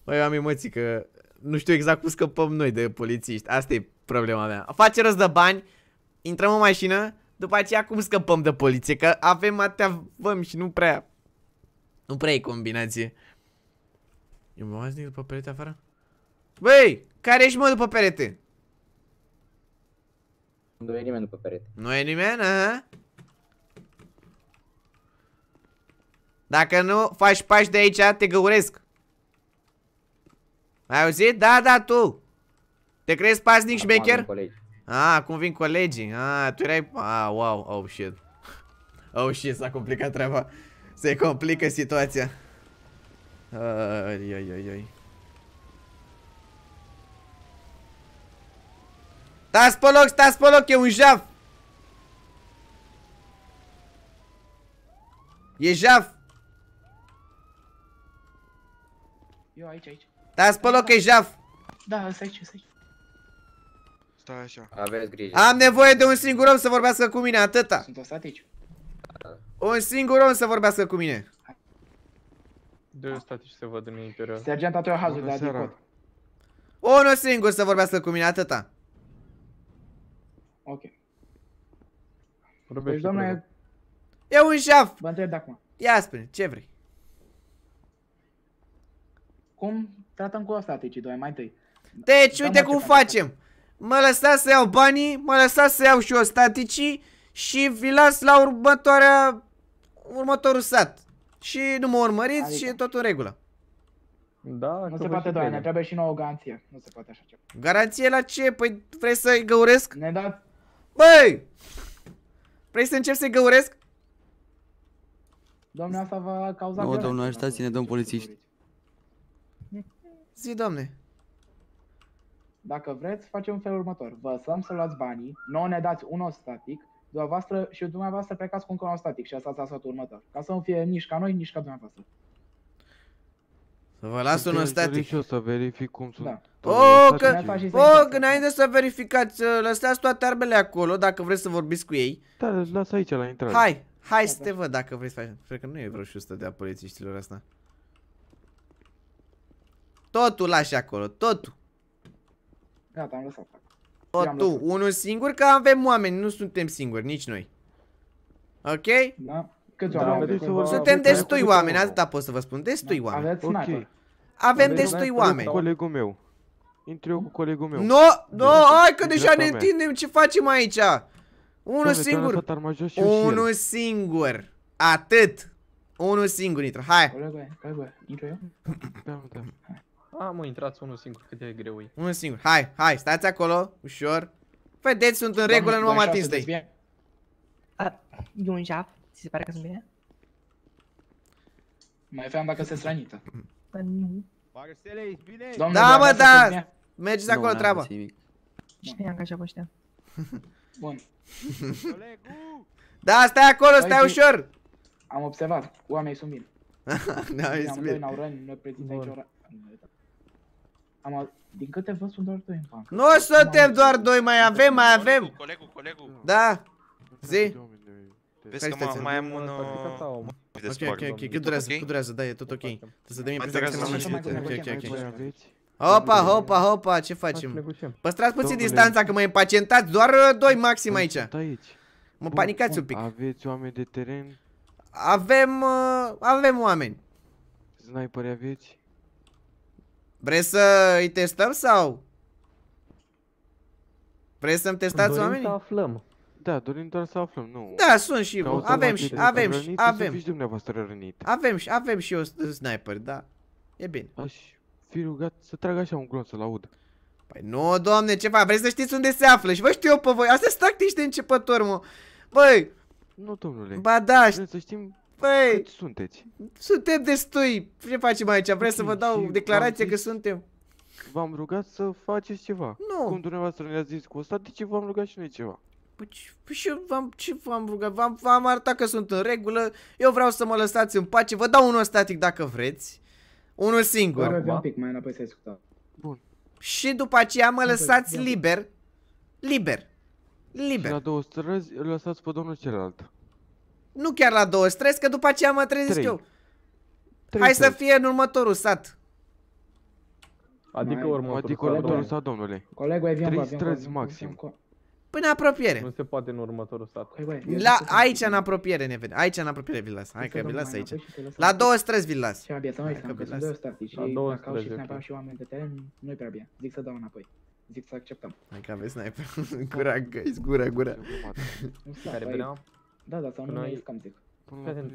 Băi, am emoții că nu știu exact cum scăpăm noi de polițiști. Asta e problema mea. Face răz de bani, intrăm în mașină, după aceea cum scăpăm de poliție? Că avem atâtea văm și nu prea... Nu prea e combinație. mă mai după perete afară? Băi, care ești mă după perete? Nu e nimeni după perete. Nu e nimeni? Aha. Dacă nu faci pași de aici, te găuresc. Ai auzit? Da, da, tu. Te crezi pasnic șmecher? A, ah, cum vin colegii. A, ah, tu erai... A, ah, wow, oh shit. Oh shit, s-a complicat treaba. Se complică situația. Ai, ai, ai, ai. Stați pe loc, stați pe loc, e un jaf! E jaf! Eu aici, aici. Stați pe loc, e jaf! Da, asta aici, asta aici. Stai așa. Aveți grijă. Am nevoie de un singur om să vorbească cu mine, atâta. Sunt statici da. Un singur om să vorbească cu mine. Doi statici se văd în interior. Sergent, atunci hazul de adicot. Unul singur să vorbească cu mine, atâta. Ok. Vorbește deci, doamne... Eu un șaf! Vă întreb acum. Ia spune, ce vrei? Cum tratăm cu asta atitudinea mai întâi? Deci, uite cum facem. Mă lăsați să iau banii, mă lăsați să iau și o staticii și vi las la următoarea, următorul sat. Și nu mă urmăriți adică. și e tot în regulă. Da, nu se poate, doar, ne trebuie și nouă garanție. Nu se poate așa ceva. Garanție la ce? Păi vrei să-i găuresc? Ne dați Băi! Vrei să încep să-i găuresc? Doamne, asta va cauza... Nu, domnul doamne, ajutați-ne, domn polițiști. Zi, domne. Dacă vreți, facem un felul următor. Vă lăsăm să luați banii, nu ne dați un ostatic, dumneavoastră și dumneavoastră plecați cu un ostatic și asta ați a următor. Ca să nu fie nici ca noi, nici ca dumneavoastră. Să vă las un ostatic. Și eu să verific cum sunt da. Păi, oh, că, o, oh, exact că înainte să verificați, uh, lăsați toate armele acolo dacă vreți să vorbiți cu ei. Da, le aici la intrare. Hai, hai să te văd dacă vrei să faci. Cred că nu e vreo șustă de a polițiștilor asta. Totul lași acolo, totul. Gata, am lăsat. Totul, unul singur, că avem oameni, nu suntem singuri, nici noi. Ok? Da. da, Suntem destui oameni, atâta pot să vă spun, destui da. oameni. Aveți Okay. Avem destui oameni. Colegul meu. Intri eu cu colegul meu. No, no, deci hai că deja ne întindem ce facem aici. Unul singur. Unul singur. Atât. Unul singur intră. Hai. Intru eu? Da, da. Am intrat unul singur, cât de greu e. Unul singur. Hai, hai, stați acolo, ușor. Vedeți, sunt în regulă, nu am atins de deci E un jaf, ți se pare că sunt bine? Mai aveam dacă se stranită. nu. da, mă, da! Mergeți acolo treaba. Și ne angajăm ăștia. Bun. da, stai acolo, stai ușor. Am observat, oamenii sunt bine. da, e bine. N-au răni, nu prezintă nicio am, din câte văd sunt doar doi în bancă. Nu suntem doar doi, mai avem, mai avem. Colegu, colegu. Da. Zi. Vezi că mai am un... Uh, ok, ok, ok, cât durează, cât durează, da, e tot ok. Trebuie să dăm impresia că mai Ok, ok, ok. Opa, opa, opa, ce facem? Păstrați puțin Domnule. distanța, că mă impacientați, doar uh, doi maxim păi, aici. aici. Mă bun, panicați bun. un pic. Aveți oameni de teren? Avem, uh, avem oameni. Sniperi aveți? Vreți să îi testăm sau? Vreți să-mi testați dorim oamenii? să aflăm. Da, dorim doar să aflăm, nu. Da, sunt și eu. Avem și, avem și, avem. Avem și, avem și eu sniper, da. E bine. Aș Fii rugat să trag așa un glonț, să-l aud. Păi nu, doamne, ce faci? Vrei să știți unde se află și vă știu eu pe voi. Asta sunt tactici de începător, mă. Băi! Nu, domnule. Ba da, Vrem să știm Băi, cât sunteți. Suntem destui. Ce facem aici? Vreți okay, să vă dau declarație că suntem? V-am rugat să faceți ceva. Nu. Cum dumneavoastră ne a zis cu asta de ce v-am rugat și noi ceva? Păi, păi și eu v-am, ce v-am rugat? V-am, v-am arătat că sunt în regulă, eu vreau să mă lăsați în pace, vă dau unul static dacă vreți. Unul singur. Doar un pic, mai înapoi să ascultăm. Bun. Și după aceea mă lăsați liber. Liber. Liber. Și la două străzi lăsați pe domnul celălalt. Nu chiar la două străzi, că după aceea mă trezesc eu. Trei Hai trei. să fie în următorul sat. Adică următorul, adică următorul sat, domnule. Colegul, vin, Trei străzi maxim. Vin, în apropiere. Nu se poate în următorul stat. Hai, păi la, aici în apropiere ne vedem. Aici în apropiere vi las. Hai că vi las aici. La două străzi vi las. Și abia să mai că sunt două statici. La două au Și sniper și oameni de teren, nu-i prea bine. Zic să dau înapoi. Zic să acceptăm. Hai că aveți sniper. gura, guys, gura, gura. Care veneau? Da, da, sau nu mai cam zic.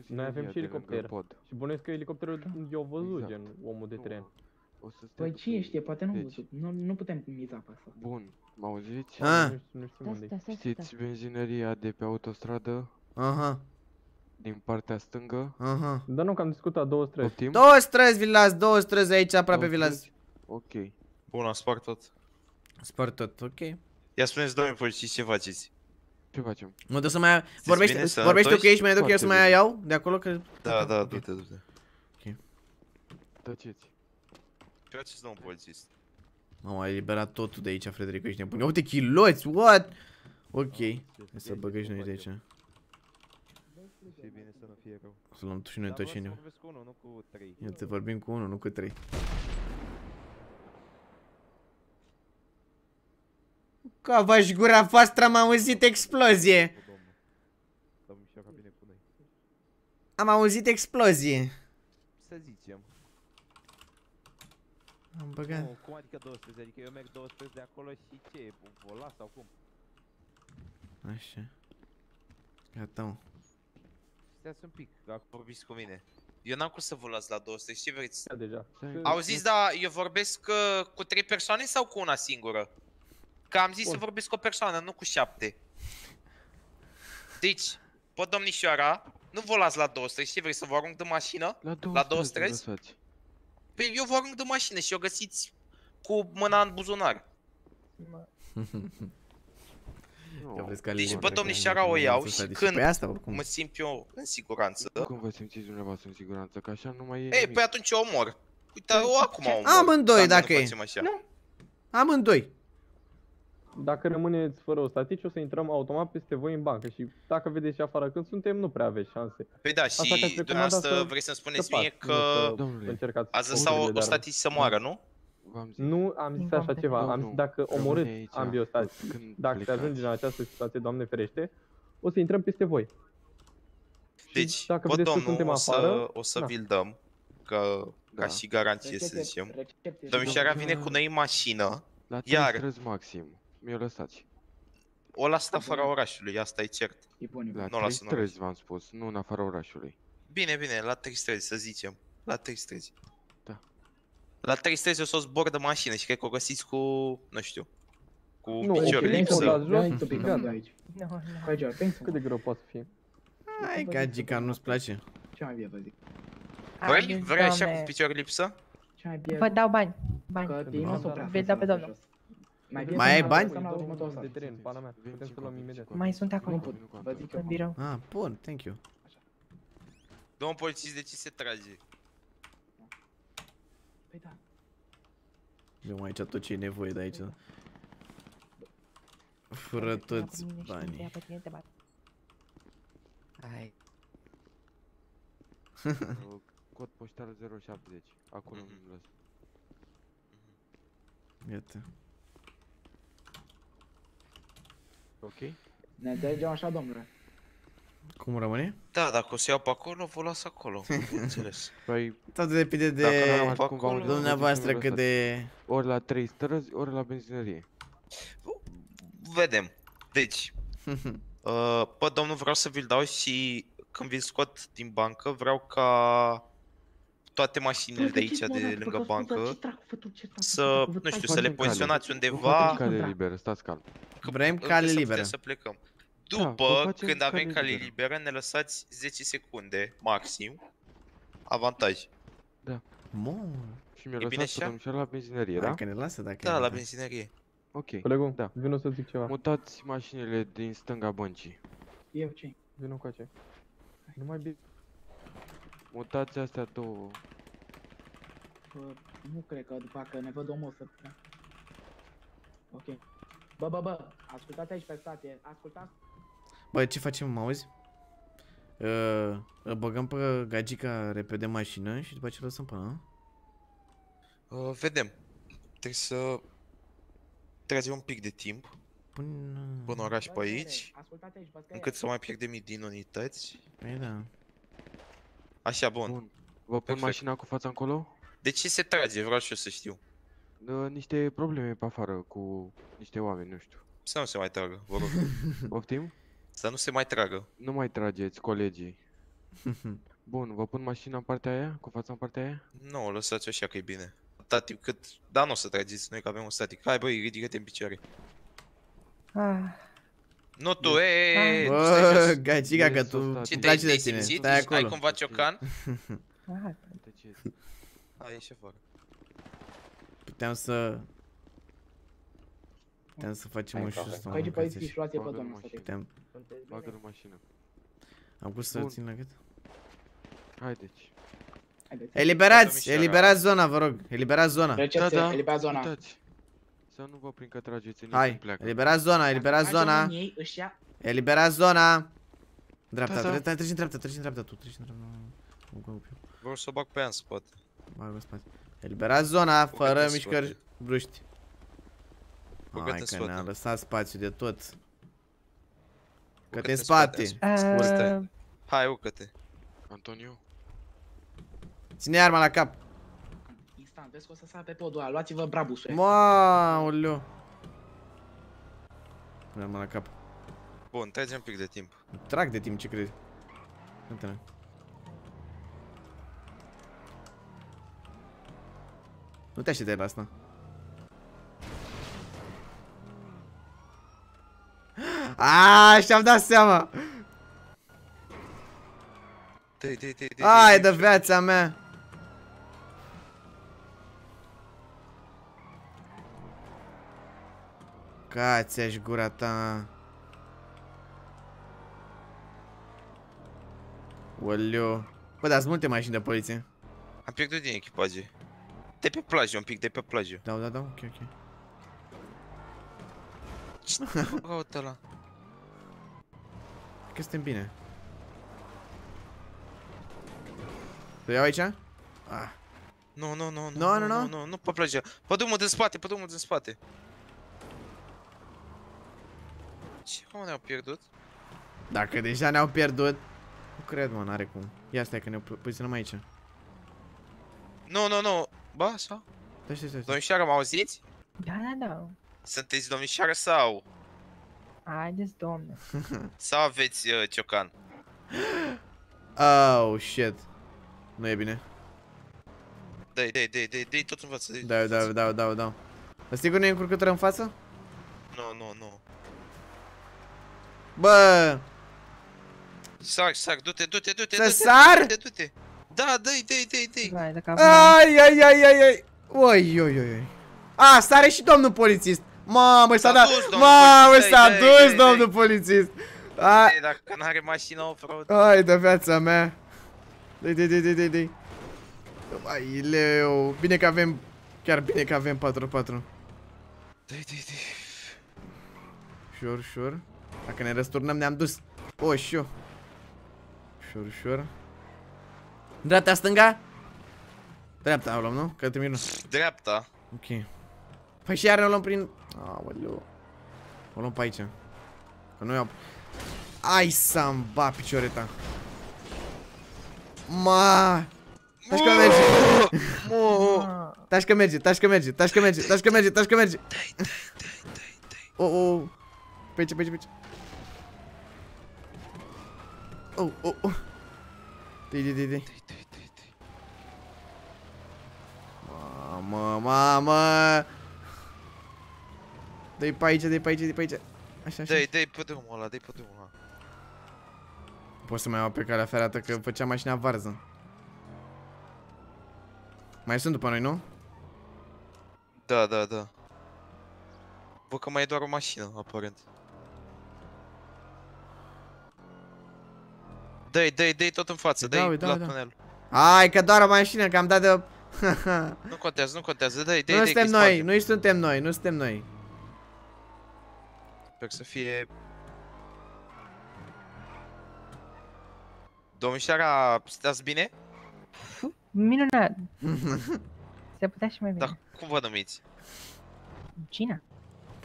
Noi avem și elicopter. Și bănuiesc că elicopterul da. eu văzut, exact. gen omul de teren. Păi cine știe, poate deci- nu văzut. Nu putem miza pe asta. Bun, Mă auziți? A? Ah. Nu știu da, unde da, Știți benzineria de pe autostradă? Aha. Din partea stângă? Aha. Dar nu, că am discutat două străzi. Două străzi, vi las, două străzi aici, aproape vi las. Ok. Bun, am spart tot. Spart tot, ok. Ia spuneți, domnule poliții, ce faceți? Ce facem? Mă duc să mai... Vorbești, vorbești tu ești, mai duc eu să mai iau de acolo că... Da, da, du-te, du-te. Ok. Tăceți. Ce faceți, domnule polițist? M-am eliberat totul de aici, Frederico, ești nebun. Uite, chiloți, what? Ok, ah, hai să băgă și noi de aici. să luăm tu și noi tot ce ne... te vorbim cu unul, nu cu trei. Ca v gura voastră am auzit explozie. Am auzit explozie. Am băgat. Nu, cum adică 200? Adică eu merg 200 de acolo și ce? Vola sau cum? Așa. Gata. mă. Stai un pic. Dacă vorbiți cu mine. Eu n-am cum să vă las la 200, știi vreți? Da, deja. Auziți, da, eu vorbesc uh, cu 3 persoane sau cu una singură? Că am zis Bun. să vorbesc cu o persoană, nu cu 7. Deci, pe domnișoara, nu vă las la 200, știi, vreți să vă arunc de mașină? La 200, la 200? Păi eu vă arunc de mașină și o găsiți cu mâna în buzunar. Deci, bă, domni, șara o iau și când păi asta, oricum. mă simt eu în siguranță... Cum vă simțiți dumneavoastră în siguranță? Că așa nu mai e Ei, păi atunci eu omor. Uite, o păi, acum omor. Amândoi, dacă e. Amândoi dacă rămâneți fără o statici, o să intrăm automat peste voi în bancă și dacă vedeți și afară când suntem, nu prea aveți șanse. Păi da, și dumneavoastră să vrei să-mi spuneți mie că Domnule, ați lăsat o, statici să moară, nu? Nu am zis așa ceva, am zis dacă omorâți ambii ostați, dacă se ajunge în această situație, Doamne ferește, o să intrăm peste voi. Deci, dacă bă, domnul, o să, o să da. vi-l dăm, că, ca da. și garanție, să zicem. Domnișoara vine cu noi în mașină, iar maxim mi-o lăsați. O las în da, afara orașului, asta e cert. E bun, e bun. La v-am spus, nu în afara orașului. Bine, bine, la 3 să zicem. La 3 Da. La 3 o să o zbor de mașină și cred că o găsiți cu, nu știu, cu nu, picior lipsă. Nu, ai să picat de aici. Nu, no, no. Cât de greu poate fi? Ai, gagica, nu-ți place. Ce mai bine vă zic? Vrei? Vrei așa cu picior lipsă? Vă dau bani. Bani. Vă dau pe domnul. Mai, mai ai bani? Mai sunt acolo. Nu pot. Vă Ah, bun, thank you. Domnul polițist, de ce se trage? Păi da. Eu aici tot ce e nevoie de aici. fură păi, toți banii. Hai. Cod poștal 070. Acolo îmi mhm. las. Iată. Ok. Ne dai așa, domnule. Cum rămâne? Da, dacă o să iau pe acolo, vă las acolo, înțeles. Păi... Tot depinde de acolo, dumneavoastră cât de... Ori la 3 străzi, ori la benzinărie. Vedem. Deci, Pă, uh, domnul, vreau să vi-l dau și când vi scot din bancă, vreau ca toate mașinile de aici, de lângă bancă, să, nu știu, să le poziționați undeva. Stați calm că vrem cale liberă. să plecăm. Da, după, da, când avem cale liberă. liberă, ne lăsați 10 secunde maxim. Avantaj. Da. Mă. Și mi-a lăsat să dăm la benzinărie, da? Dacă ne lasă dacă Da, la benzinărie. Ok. Colegul, da. vino să zic ceva. Mutați mașinile din stânga băncii. Eu ce? Vino cu aceea. Nu mai bine. Mutați astea două. Bă, nu cred că după că ne văd o să... Da. Ok. Bă, bă, bă, ascultați aici pe state, ascultați. Bă, ce facem, mă auzi? Uh, băgăm pe gagica repede mașină și după ce lăsăm pe uh, ă, Vedem. Trebuie să trezim un pic de timp până, Bun oraș pe aici, aici încât să mai pierdem din unități. Păi da. Așa, bun. bun. Vă pun Perfect. mașina cu fața încolo? De ce se trage? Vreau și eu să știu. Ă, niște probleme pe afară cu niște oameni, nu știu. Să nu se mai tragă, vă rog. Poftim? Să nu se mai tragă. Nu mai trageți, colegii. Bun, vă pun mașina în partea aia? Cu fața în partea aia? Nu, lăsați așa că e bine. Tati, da, cât... Da, nu o să trageți noi că avem un static. Hai băi, ridică-te în picioare. Ah. Nu tu, e, e, ah. Bă, gaciga că tu Ce te-ai simțit? Stai acolo. Ai cumva ciocan? Hai, Hai, ieși afară puteam să... Puteam să facem un șust, mă, Aici Puteam... Bagă în mașină. Am pus să țin la gât? Haideți. Eliberați, eliberați zona, vă rog. Eliberați zona. Da, da, eliberați zona. Uitați. Să nu vă prind că trageți, Hai, eliberați zona, eliberați zona. Eliberați zona. Dreapta, dreapta, treci în dreapta, treci în dreapta tu, treci în dreapta. Vreau să o bag pe ea în spate. Bag în spate. Eliberați zona, Bucate fără mișcări bruști. Hai că ne-am lăsat spațiu de tot. Că te în spate. Scurtă. Da. Hai, ucă-te. Antonio. Ține arma la cap. Instant, vezi că o să sar pe podul ăla. Luați-vă brabusul. Maoleu. Arma la cap. Bun, trage un pic de timp. Trag de timp, ce crezi? Uite-ne. Nu te așteptai la asta. Aaaa, și-am dat seama! Ai de viața mea! Ca ți-aș gura ta! Olio! Bă, dar sunt multe mașini de poliție. Am pierdut din echipaje. De pe plajă, un pic de pe plajă. Da, da, da, ok, ok. Ce la? Că suntem bine. Să iau aici? Ah. Nu, nu, nu, nu, nu, nu, nu, nu pe plajă. Pe drumul din spate, pe drumul din spate. Ce cum ne-au pierdut? Dacă deja ne-au pierdut, nu cred mă, n-are cum. Ia stai că ne poziționăm aici. Nu, nu, nu, Ba, așa. Domnișoară, mă auziți? Da, da, da. Sunteți domnișoară sau? Haideți, domne. sau aveți uh, ciocan? Oh, shit. Nu e bine. Dai, dai, dai, dai, dai tot în față. Dai, dai, dai, dai, dai, dai. Sigur nu e încurcătură în față? Nu, nu, nu. Bă! Sar, sac du-te, du-te, du-te, du-te, sar? Du-te, du-te. Da, dă-i, dă-i, dă-i, dă-i. Vai, dacă ai, ai, ai, ai, ai. Oi, oi, oi, oi. A, sare și domnul polițist. Mamă, s-a dat. Mamă, s-a dus domnul polițist. Ai, dacă n-are mașină off-road. Ai de viața mea. Dei, Dai, dai, dai, dai, dei. Ai, leu. Bine că avem chiar bine că avem 4-4. dai, dai. dei. Ușor, ușor. Dacă ne răsturnăm, ne-am dus. O, și eu. Ușor, ușor. Dreapta, stânga? Dreapta o luăm, nu? Către minun. Dreapta. Ok. Păi și iar ne o luăm prin... Aoleu. O luăm pe aici. Că nu iau... Ai să-mi ba picioreta. Maaa Taci că merge. Taci că merge, taci că merge, taci că merge, taci că merge, taci că merge. O, o. Pe aici, pe aici, pe aici Oh, oh, oh. Tui, tui, tui, tui. Mamă, mamă Dă-i pe aici, dă-i pe aici, dă-i pe aici Așa, așa Dă-i, pe drumul ăla, dă-i pe drumul ăla Pot să mai iau pe calea ferată că făcea mașina varză Mai sunt după noi, nu? Da, da, da Bă, că mai e doar o mașină, aparent Dă-i, dă-i, dă-i tot în față, da, dă-i da, la da, tunel. Ai, că doar o mașină, că am dat de... nu contează, nu contează, dă-i, dă-i, Nu suntem noi, nu suntem noi, nu suntem noi. Sper să fie... Domnișoara, stați bine? Minunat! Se putea și mai bine. Dar cum vă numiți? Gina.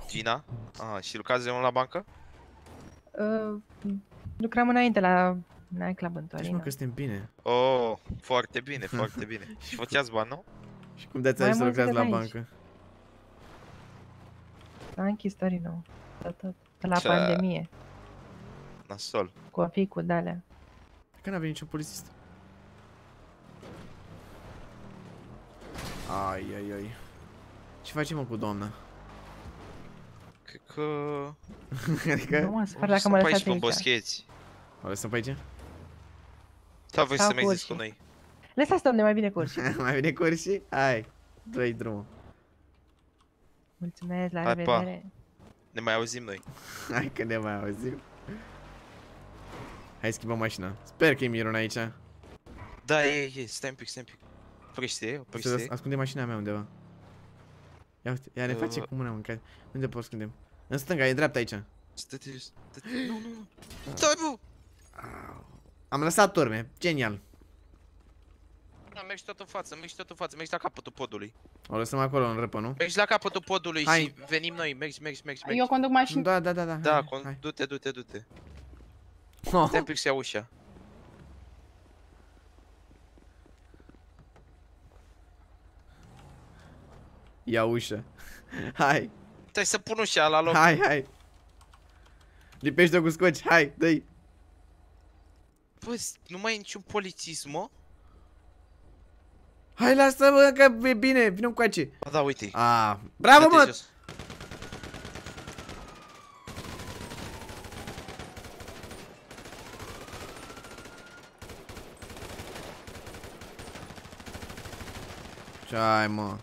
Gina? Ah, și lucrați de la bancă? Uh, lucram înainte la N-ai club în Torino. Deci mă că suntem bine. Oh, foarte bine, foarte bine. Și făceați bani, nu? Și cum de-ați să lucrați la bancă? S-a închis Torino. Tot, tot. La Ce... pandemie. Nasol. Cu aficul de alea. Că n-a venit niciun polițist. Ai, ai, ai. Ce facem mă cu doamna? Cred că... adică... Nu mă, sper dacă mă lăsați aici. O lăsăm pe aici? Sau voi să mai zici cu noi? Lăsa să ne mai bine cursi. mai bine cursi? Hai, dă-i drumul. Mulțumesc, la revedere. Ne mai auzim noi. Hai că ne mai auzim. Hai schimbăm mașina. Sper că i Miron aici. Da, e, e, stai un pic, stai un pic. Oprește, oprește. Ascunde mașina mea undeva. Ia uite, ea ne uh. face cu mâna mâncare. Unde poți scândem? În stânga, e dreapta aici. stă te stă te Nu, nu, nu. Stai, bă! Am lăsat urme. Genial. Da, mergi tot în față, mergi tot în față, mergi la capătul podului. O lăsăm acolo în răpă, nu? Mergi la capătul podului Hai. și venim noi, mergi, mergi, mergi, mergi. Eu conduc mașină. Da, da, da, da. Da, du-te, du-te, du-te. Oh. Te pic ușa. Ia ușa. Hai. Stai să pun ușa la loc. Hai, hai. Lipește-o cu scoci, hai, dă-i. Bă, păi, nu mai e niciun polițist, mă? Hai, lasă-mă, că e bine, vină cu aici. Ba da, uite. Ah, bravo, mă! Ce ai, mă?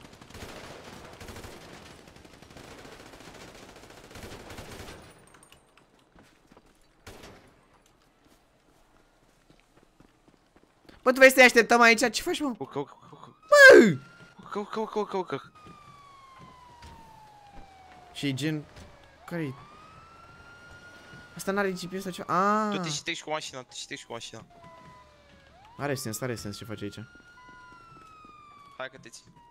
Bă, tu vrei să-i așteptăm aici? Ce faci, mă? Ucă, ucă, ucă. Bă! Ucă, ucă, ucă, ucă, ucă. Și gen... Care-i? Asta n-are GPS sau ceva? Aaaa! Tu te citești cu mașina, te citești cu mașina. Are sens, are sens ce faci aici. Hai că te ții.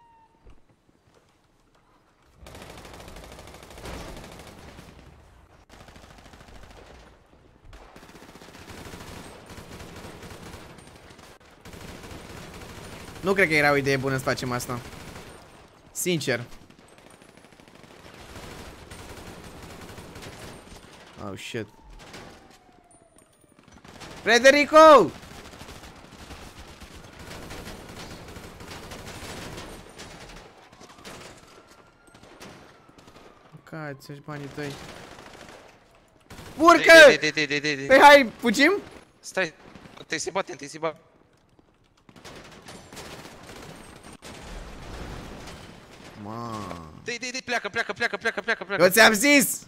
Nu cred că era o idee bună să facem asta. Sincer. Oh, shit. Frederico! Cai, ți banii tăi. Urcă! Păi hai, fugim? Stai, te-ai sibat, te-ai sibat. pleacă, pleacă, pleacă, pleacă, pleacă, pleacă. Eu ți-am zis!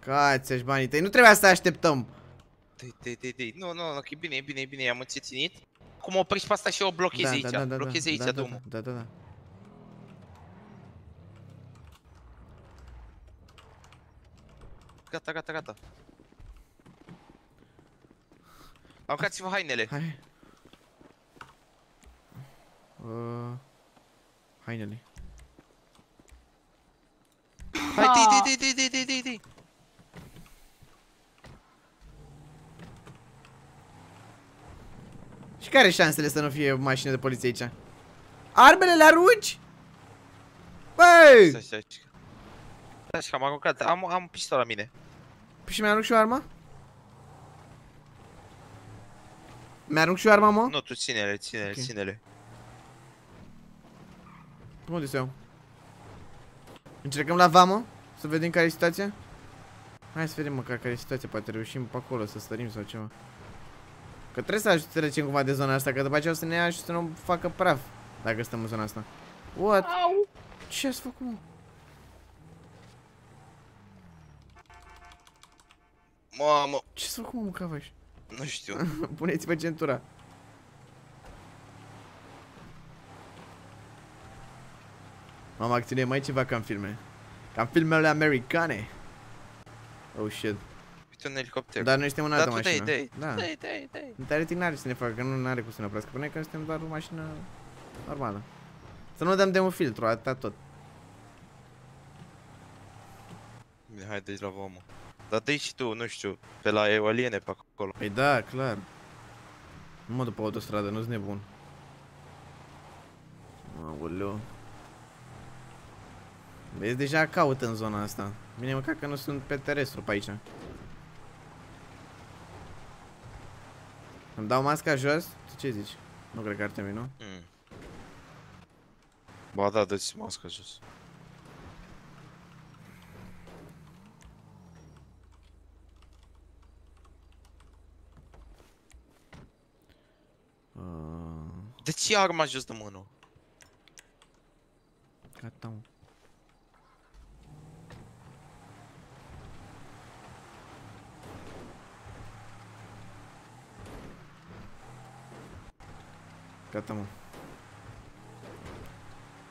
cați ești banii tăi, nu trebuia să așteptăm. Tei, tei, tei, dei. Nu, nu, nu, e bine, e bine, e bine, i-am înțeținit. Cum o pe asta și o blochezi da, aici, da, da, da blochezi da, aici da, drumul. Da, da, da, da. Gata, gata, gata. aucați vă hainele. Hai. Uh hainele. Hai, tii, tii, tii, tii, tii, tii, Și care șansele să nu fie mașină de poliție aici? Armele le arunci? Băi! Stai, stai, stai, că am aruncat, am, am pistol la mine. Păi și mi-arunc și o armă? Mi-arunc și o armă, mă? Nu, tu ține-le, ține-le, okay. ține-le. Cum se iau? Încercăm la vamă? Să vedem care e situația? Hai să vedem măcar care e situația, poate reușim pe acolo să stărim sau ceva. Că trebuie să ajutăm cumva de zona asta, că după aceea o să ne ia și să nu facă praf dacă stăm în zona asta. What? Au! Ce ați făcut, mă? Mamă! Ce ați făcut, mă, cavaș? Nu știu. Puneți-vă centura. Mama, ține mai ceva ca în filme. Ca în filmele americane. Oh shit. Uite un elicopter. Dar noi suntem în da, altă mașină. Dai, dai, da. dai, dai, dai. să ne facă, că nu are cum să ne oprească. Până că suntem doar o mașină normală. Să nu dăm de un filtru, atâta tot. Bine, hai de la vomă. Dar dă și tu, nu știu, pe la aliene pe acolo. Păi da, clar. Nu mă duc pe autostradă, nu-s nebun. Aoleu. Vezi, deja caut în zona asta. Bine, măcar că nu sunt pe terestru pe aici. Îmi dau masca jos? Tu ce zici? Nu cred că ar trebui, nu? Mm. Ba da, dă-ți masca jos. Uh. De ce arma jos de mână? Gata, mă. Gata, mă.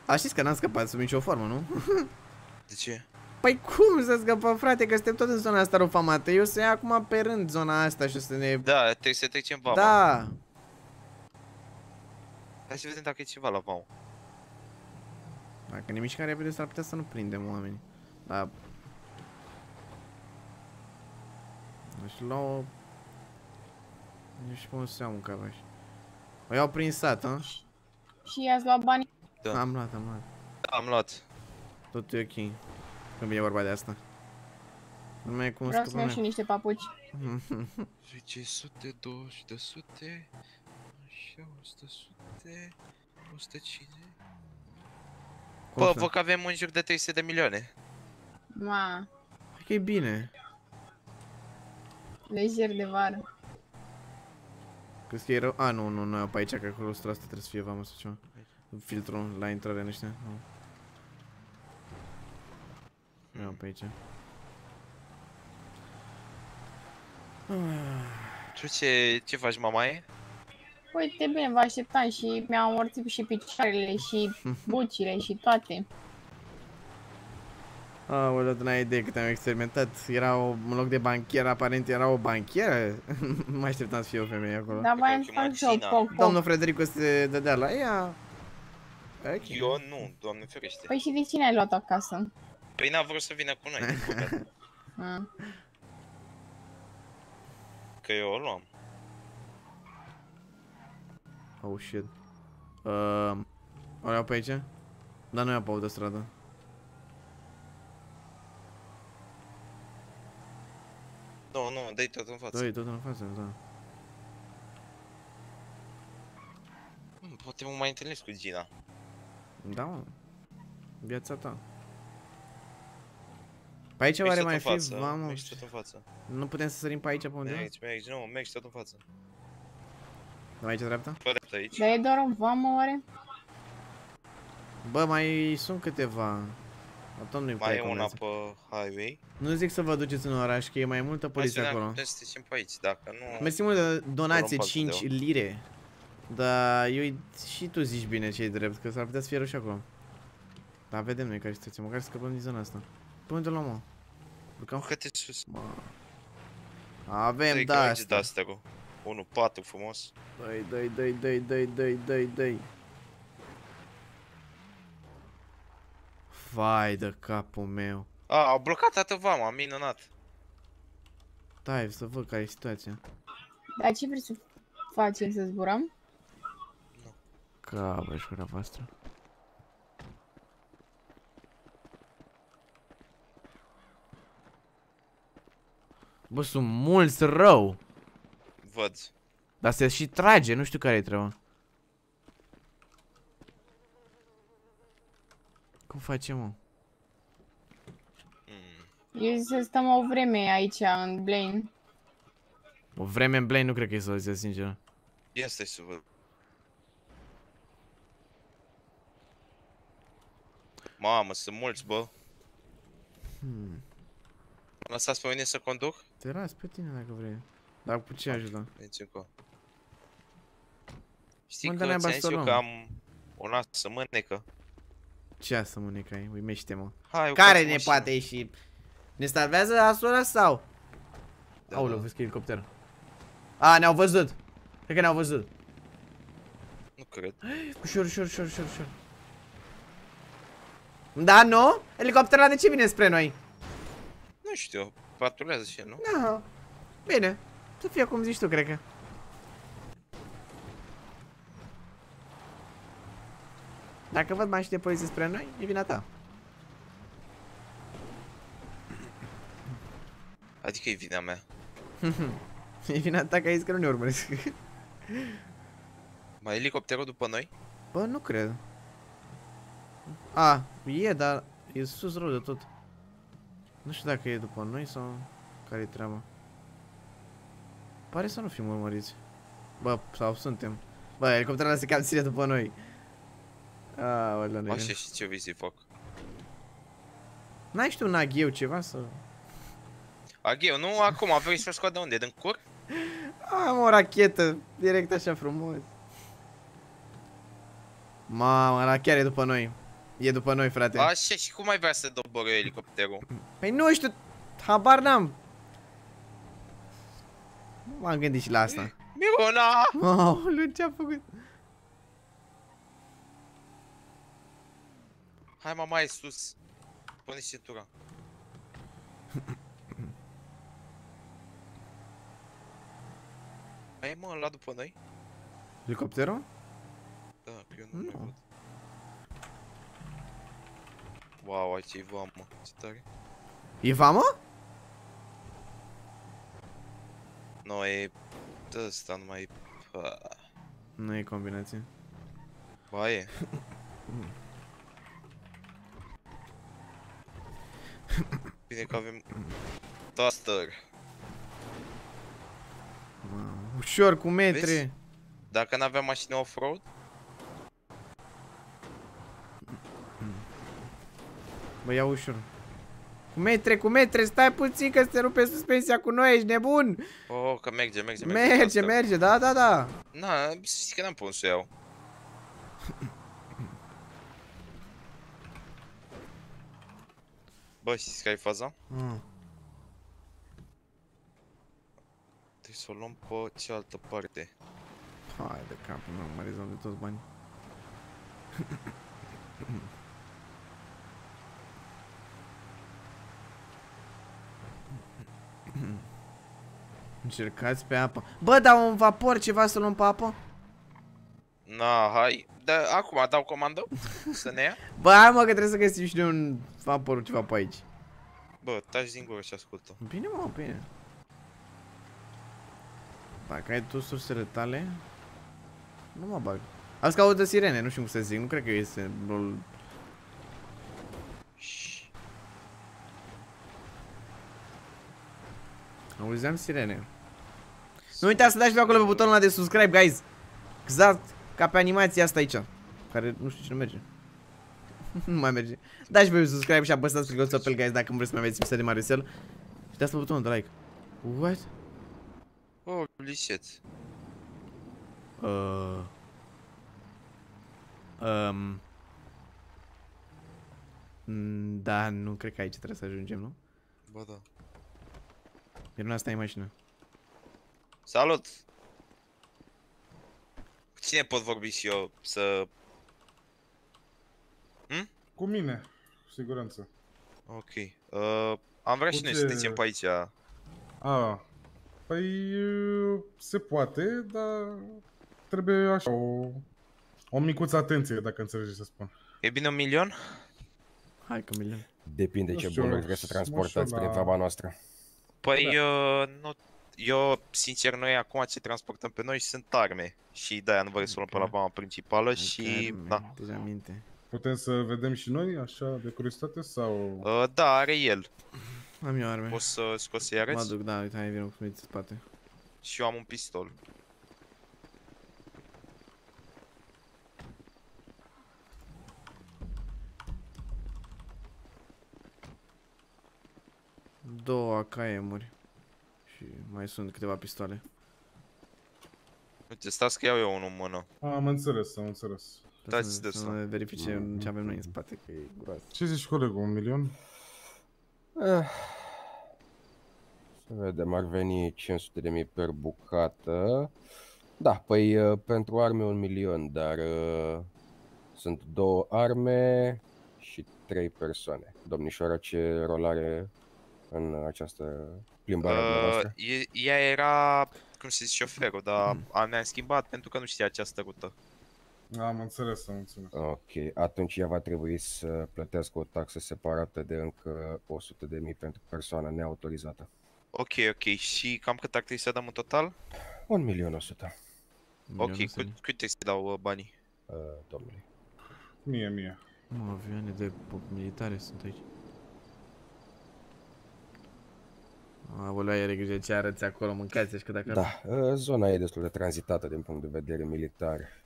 A, știți că n-am scăpat sub nicio formă, nu? De ce? Păi cum să scăpăm, frate, că suntem tot în zona asta rufamată. Eu să ia acum pe rând zona asta și să ne... Da, trebuie să trecem vama. Da. Hai să vedem dacă e ceva la vama. Dacă ne mișcăm repede, s-ar putea să nu prindem oameni. Da. Aș lua o... Nici pe un seamă că avești. O iau prin sat, a? Și i-ați luat banii? Da. Am luat, am luat. Da, am luat. Totul e ok. Nu vine vorba de asta. Nu mai e cum Vreau să ne și niște papuci. 10 sute, 20 de sute, așa, 100 sute, 105. Bă, văd că avem un joc de 300 de milioane. Ma. Cred că e bine. Lejer de vară. Crezi că e rău? A, nu, nu, nu, pe aici, că acolo asta trebuie să fie vama sau ceva. Filtrul la intrare în ăștia. Nu. Ia pe aici. Tu ce, ce faci, mamaie? Uite bine, vă așteptam și mi-am amorțit și picioarele și bucile și toate. Aoleu, tu n-ai idee cât am experimentat. Era o, în loc de banchier, aparent era o banchieră. nu mă așteptam să fie o femeie acolo. Da, mai am și eu, Domnul Frederico se dădea la ea. Okay. Eu nu, doamne ferește. Păi și de cine ai luat acasă? Păi n-a vrut să vină cu noi. Ah. Că eu o luam. Oh shit. Uh, o iau pe aici? Dar nu iau pe autostradă. stradă. Nu, nu, dai tot în față. Dai tot în față, da. Poate mă mai întâlnesc cu Gina. Da, mă. Viața ta. Pe aici oare mai fi vamă? Mergi tot în față. Nu putem să sărim pe aici pe undeva? Mergi, mergi, nu, mergi tot în față. Da, aici dreapta? Pe dreapta aici. Dar e doar un vamă oare? Bă, mai sunt câteva. Atom nu mai e una pe highway. Nu zic să vă duceți în oraș, că e mai multă poliție acolo. să pe aici, dacă nu... Mersi mult de donație, 5 lire. Da, eu și tu zici bine ce e drept, că s-ar putea să fie rău și acolo. Da, vedem noi care situație, măcar scăpăm din zona asta. Pune de la mă. Urcăm? urcă sus. Mă. Avem da asta. 1-4 frumos. i dă dai, dai, dai, dai, dai, dai. Vai de capul meu. A, au blocat toată vama, am minunat. Stai, da, să văd care e situația. Dar ce vrei să facem, să zburăm? Nu. Cabă și voastră. Bă, sunt mulți rău. Văd. Dar se și trage, nu știu care e treaba. Cum facem, mă? Mm. Eu zic să stăm o vreme aici, în Blaine. O vreme în Blaine nu cred că e zic, sincer. Ia stai să văd. Mamă, sunt mulți, bă. Hmm. Mă lăsați pe mine să conduc? Te las pe tine dacă vrei. Dar cu ce ajută? Veniți încă. Știi că ți-am zis eu că am o nasă să mânecă. Ce să mâneca ai? Uimește-mă. Care ne poate ieși? Ne salvează asura sau? Da, Aulă, da. vezi că e elicopter. A, ne-au văzut. Cred că ne-au văzut. Nu cred. Ușor, ușor, ușor, ușor, ușor. Da, nu? Elicopterul de ce vine spre noi? Nu știu, patrulează și el, nu? Da. Bine. Să fie cum zici tu, cred că. Dacă văd mașini de poliție spre noi, e vina ta. Adică e vina mea. e vina ta că ai zis că nu ne urmăresc. mai e elicopterul după noi? Bă, nu cred. A, e, dar e sus rău de tot. Nu știu dacă e după noi sau care e treaba. Pare să nu fim urmăriți. Bă, sau suntem. Bă, elicopterul ăla se cam ține după noi. Aolea, negru. Așa și ce vizii fac. N-ai știu un agheu ceva să... Agheu, nu acum, vrei să scoat de unde? Din cur? Am o rachetă, direct așa frumos. Mamă, la chiar e după noi. E după noi, frate. Așa, și cum ai vrea să doboră elicopterul? Păi nu știu, habar n-am. M-am gândit și la asta. Miruna! Oh, ce-a făcut? Hai mă mai sus. Pune cintura. Hai mă, la după noi. Helicopterul? Da, că eu nu, nu. văd. Wow, aici e vamă, ce tare. E vamă? Nu, e... Ăsta nu mai... Nu e combinație. Ba e. Bine că avem Duster Ușor, cu metri Vezi? Dacă n-aveam mașină off-road Bă, ia ușor Cu metre, cu metre, stai puțin că se rupe suspensia cu noi, ești nebun Oh, că merge, merge, merge Merge, merge, da, da, da Na, știi că n-am pus să iau Bă, știți care e faza? Mm. Trebuie să o luăm pe cealaltă parte. Hai de cap, nu mă rezolv de toți bani Încercați pe apă. Bă, dau un vapor, ceva să luăm pe apă? Na, hai. Da, acum dau comandă să ne ia. Bă, hai mă că trebuie să găsim și noi un vapor ceva pe aici. Bă, taci din gură și ascultă. Bine, mă, bine. Dacă ai tu sursele tale, nu mă bag. Azi că audă sirene, nu știu cum să zic, nu cred că este lol. Auzeam sirene. Nu uitați să dați pe acolo pe butonul ăla de subscribe, guys. Exact ca pe animația asta aici, care nu știu ce merge. nu mai merge. Da și pe subscribe și apăsați pe pe guys, dacă vreți să mai aveți episoade Maricel. Și dați-mă butonul de like. What? Oh, lișet. Uh... Um... Mm, da, nu cred că aici trebuie să ajungem, nu? Ba da. Miruna, asta în mașina. Salut! Cu cine pot vorbi și eu să cu mine, cu siguranță. Ok. Uh, am vrea cu și noi să ne ținem pe aici. A, ah. păi uh, se poate, dar trebuie așa o, o micuță atenție, dacă înțelegi să spun. E bine un milion? Hai că milion. Depinde nu ce bun trebuie să transportați prin treaba noastră. Păi, da. eu, uh, nu, eu, sincer, noi acum ce transportăm pe noi sunt arme. Și de-aia nu vă okay. să luăm pe la vama principală okay. și... Okay, da. Tu aminte. Putem să vedem și noi, așa, de curiozitate, sau... Uh, da, are el. Am eu arme. Poți să scoți să-i arăți? Mă duc, da, uite, hai, vină cu mine spate. Și eu am un pistol. Două AKM-uri. Și mai sunt câteva pistoale. Uite, stați că iau eu unul în mână. Am înțeles, am înțeles. Dați să, de să ne verificăm ce avem noi în spate, că e groasă. Ce zici, colegul, un milion? Ah. Să vedem, ar veni 500 de mii per bucată. Da, păi eh, pentru arme un milion, dar uh, sunt două arme și trei persoane. Domnișoara, ce rol are în această plimbare uh, Ea era, cum se zice, șoferul, dar mm. am, ne-am schimbat pentru că nu știa această rută. Am înțeles, am înțeles. Ok, atunci ea va trebui să plătească o taxă separată de încă 100.000 de mii pentru persoana neautorizată. Ok, ok. Și cam cât ar trebui să dăm în total? 1.100.000. milion Ok, cu, cât trebuie să dau uh, banii? Uh, domnule. Mie, mie. Mă, avioane de militare sunt aici. Aolea, are grijă ce arăți acolo, mâncați deci că dacă... Da, uh, zona e destul de tranzitată din punct de vedere militar.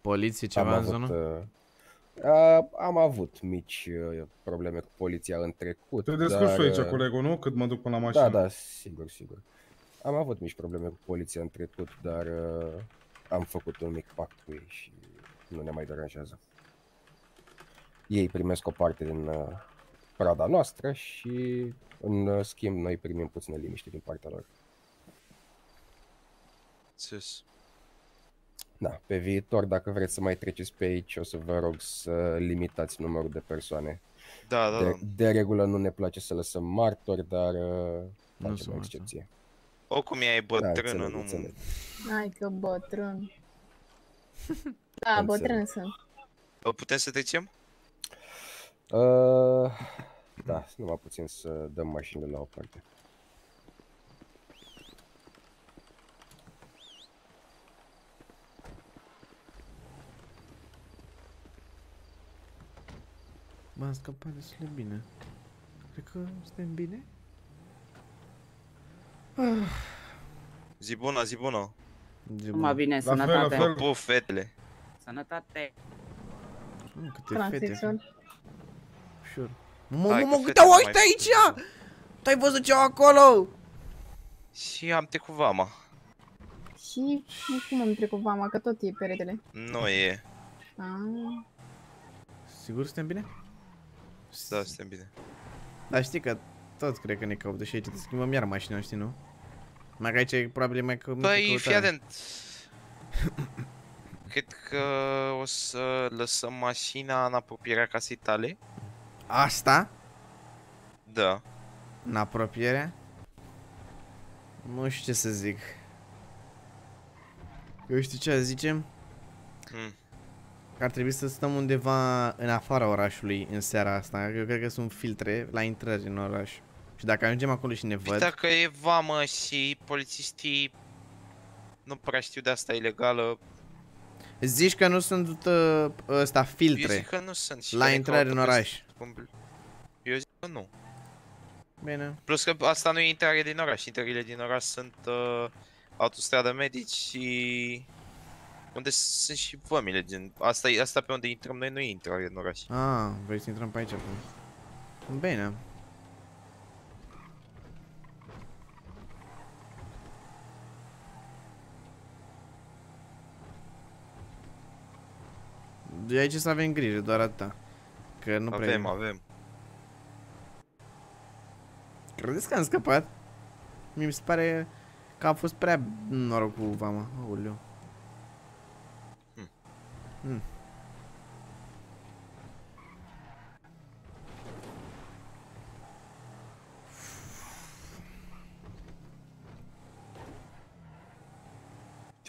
Poliție, ceva avut, în zonă? Uh, am avut mici uh, probleme cu poliția în trecut. Te descurci dar, aici, uh, colegul, nu? Cât mă duc până la da, mașină. Da, da, sigur, sigur. Am avut mici probleme cu poliția în trecut, dar uh, am făcut un mic pact cu ei și nu ne mai deranjează. Ei primesc o parte din uh, prada noastră și, în uh, schimb, noi primim puțină liniște din partea lor. Sus da, pe viitor, dacă vreți să mai treceți pe aici, o să vă rog să limitați numărul de persoane. Da, da, de, da. de regulă nu ne place să lăsăm martori, dar uh, Nu facem o excepție. O, cum e da, bătrână, da, nu... Înțeleg. Hai că bătrân. da, înțeleg. bătrân sunt. Putem să trecem? Uh, da, numai puțin să dăm mașinile la o parte. M-am scăpat destul de bine. Cred că suntem bine? Ah. Zi bună, zi bună! Zi bună. bine, la sănătate! Fel, la fel. fetele! Sănătate! Mă, câte fete! Ușor! Mă, mă, mă, uite-o aici! Tu-ai văzut ce acolo? Și am trecut vama. Și cum am trecut vama, că tot e peretele. Nu e. Aaaa. Ah. Sigur suntem bine? Da, suntem bine. Dar știi că tot cred că ne caută și aici te schimbăm iar mașina, știi, nu? Mai că aici e probabil mai că... Păi, fii atent. cred că o să lăsăm mașina în apropierea casei tale. Asta? Da. În apropierea? Nu știu ce să zic. Eu știu ce zicem? Hmm ar trebui să stăm undeva în afara orașului în seara asta. Eu cred că sunt filtre la intrări în oraș. Și dacă ajungem acolo și ne păi văd... Dacă e vamă și polițiștii nu prea știu de asta ilegală... Zici că nu sunt uh, ăsta filtre. Eu zic că nu sunt. Și la intrări în oraș. Eu zic că nu. Bine. Plus că asta nu e intrare din oraș. Intrările din oraș sunt uh, autostradă medici și... Unde sunt și vămile din... Asta, e, asta pe unde intrăm noi nu intră în oraș. Ah, vrei să intrăm pe aici acum. Bine. De aici să avem grijă, doar atâta. Că nu avem, prea... Avem, avem. Credeți că am scăpat? Mi se pare că a fost prea norocul vama. Aoleu. Te mm.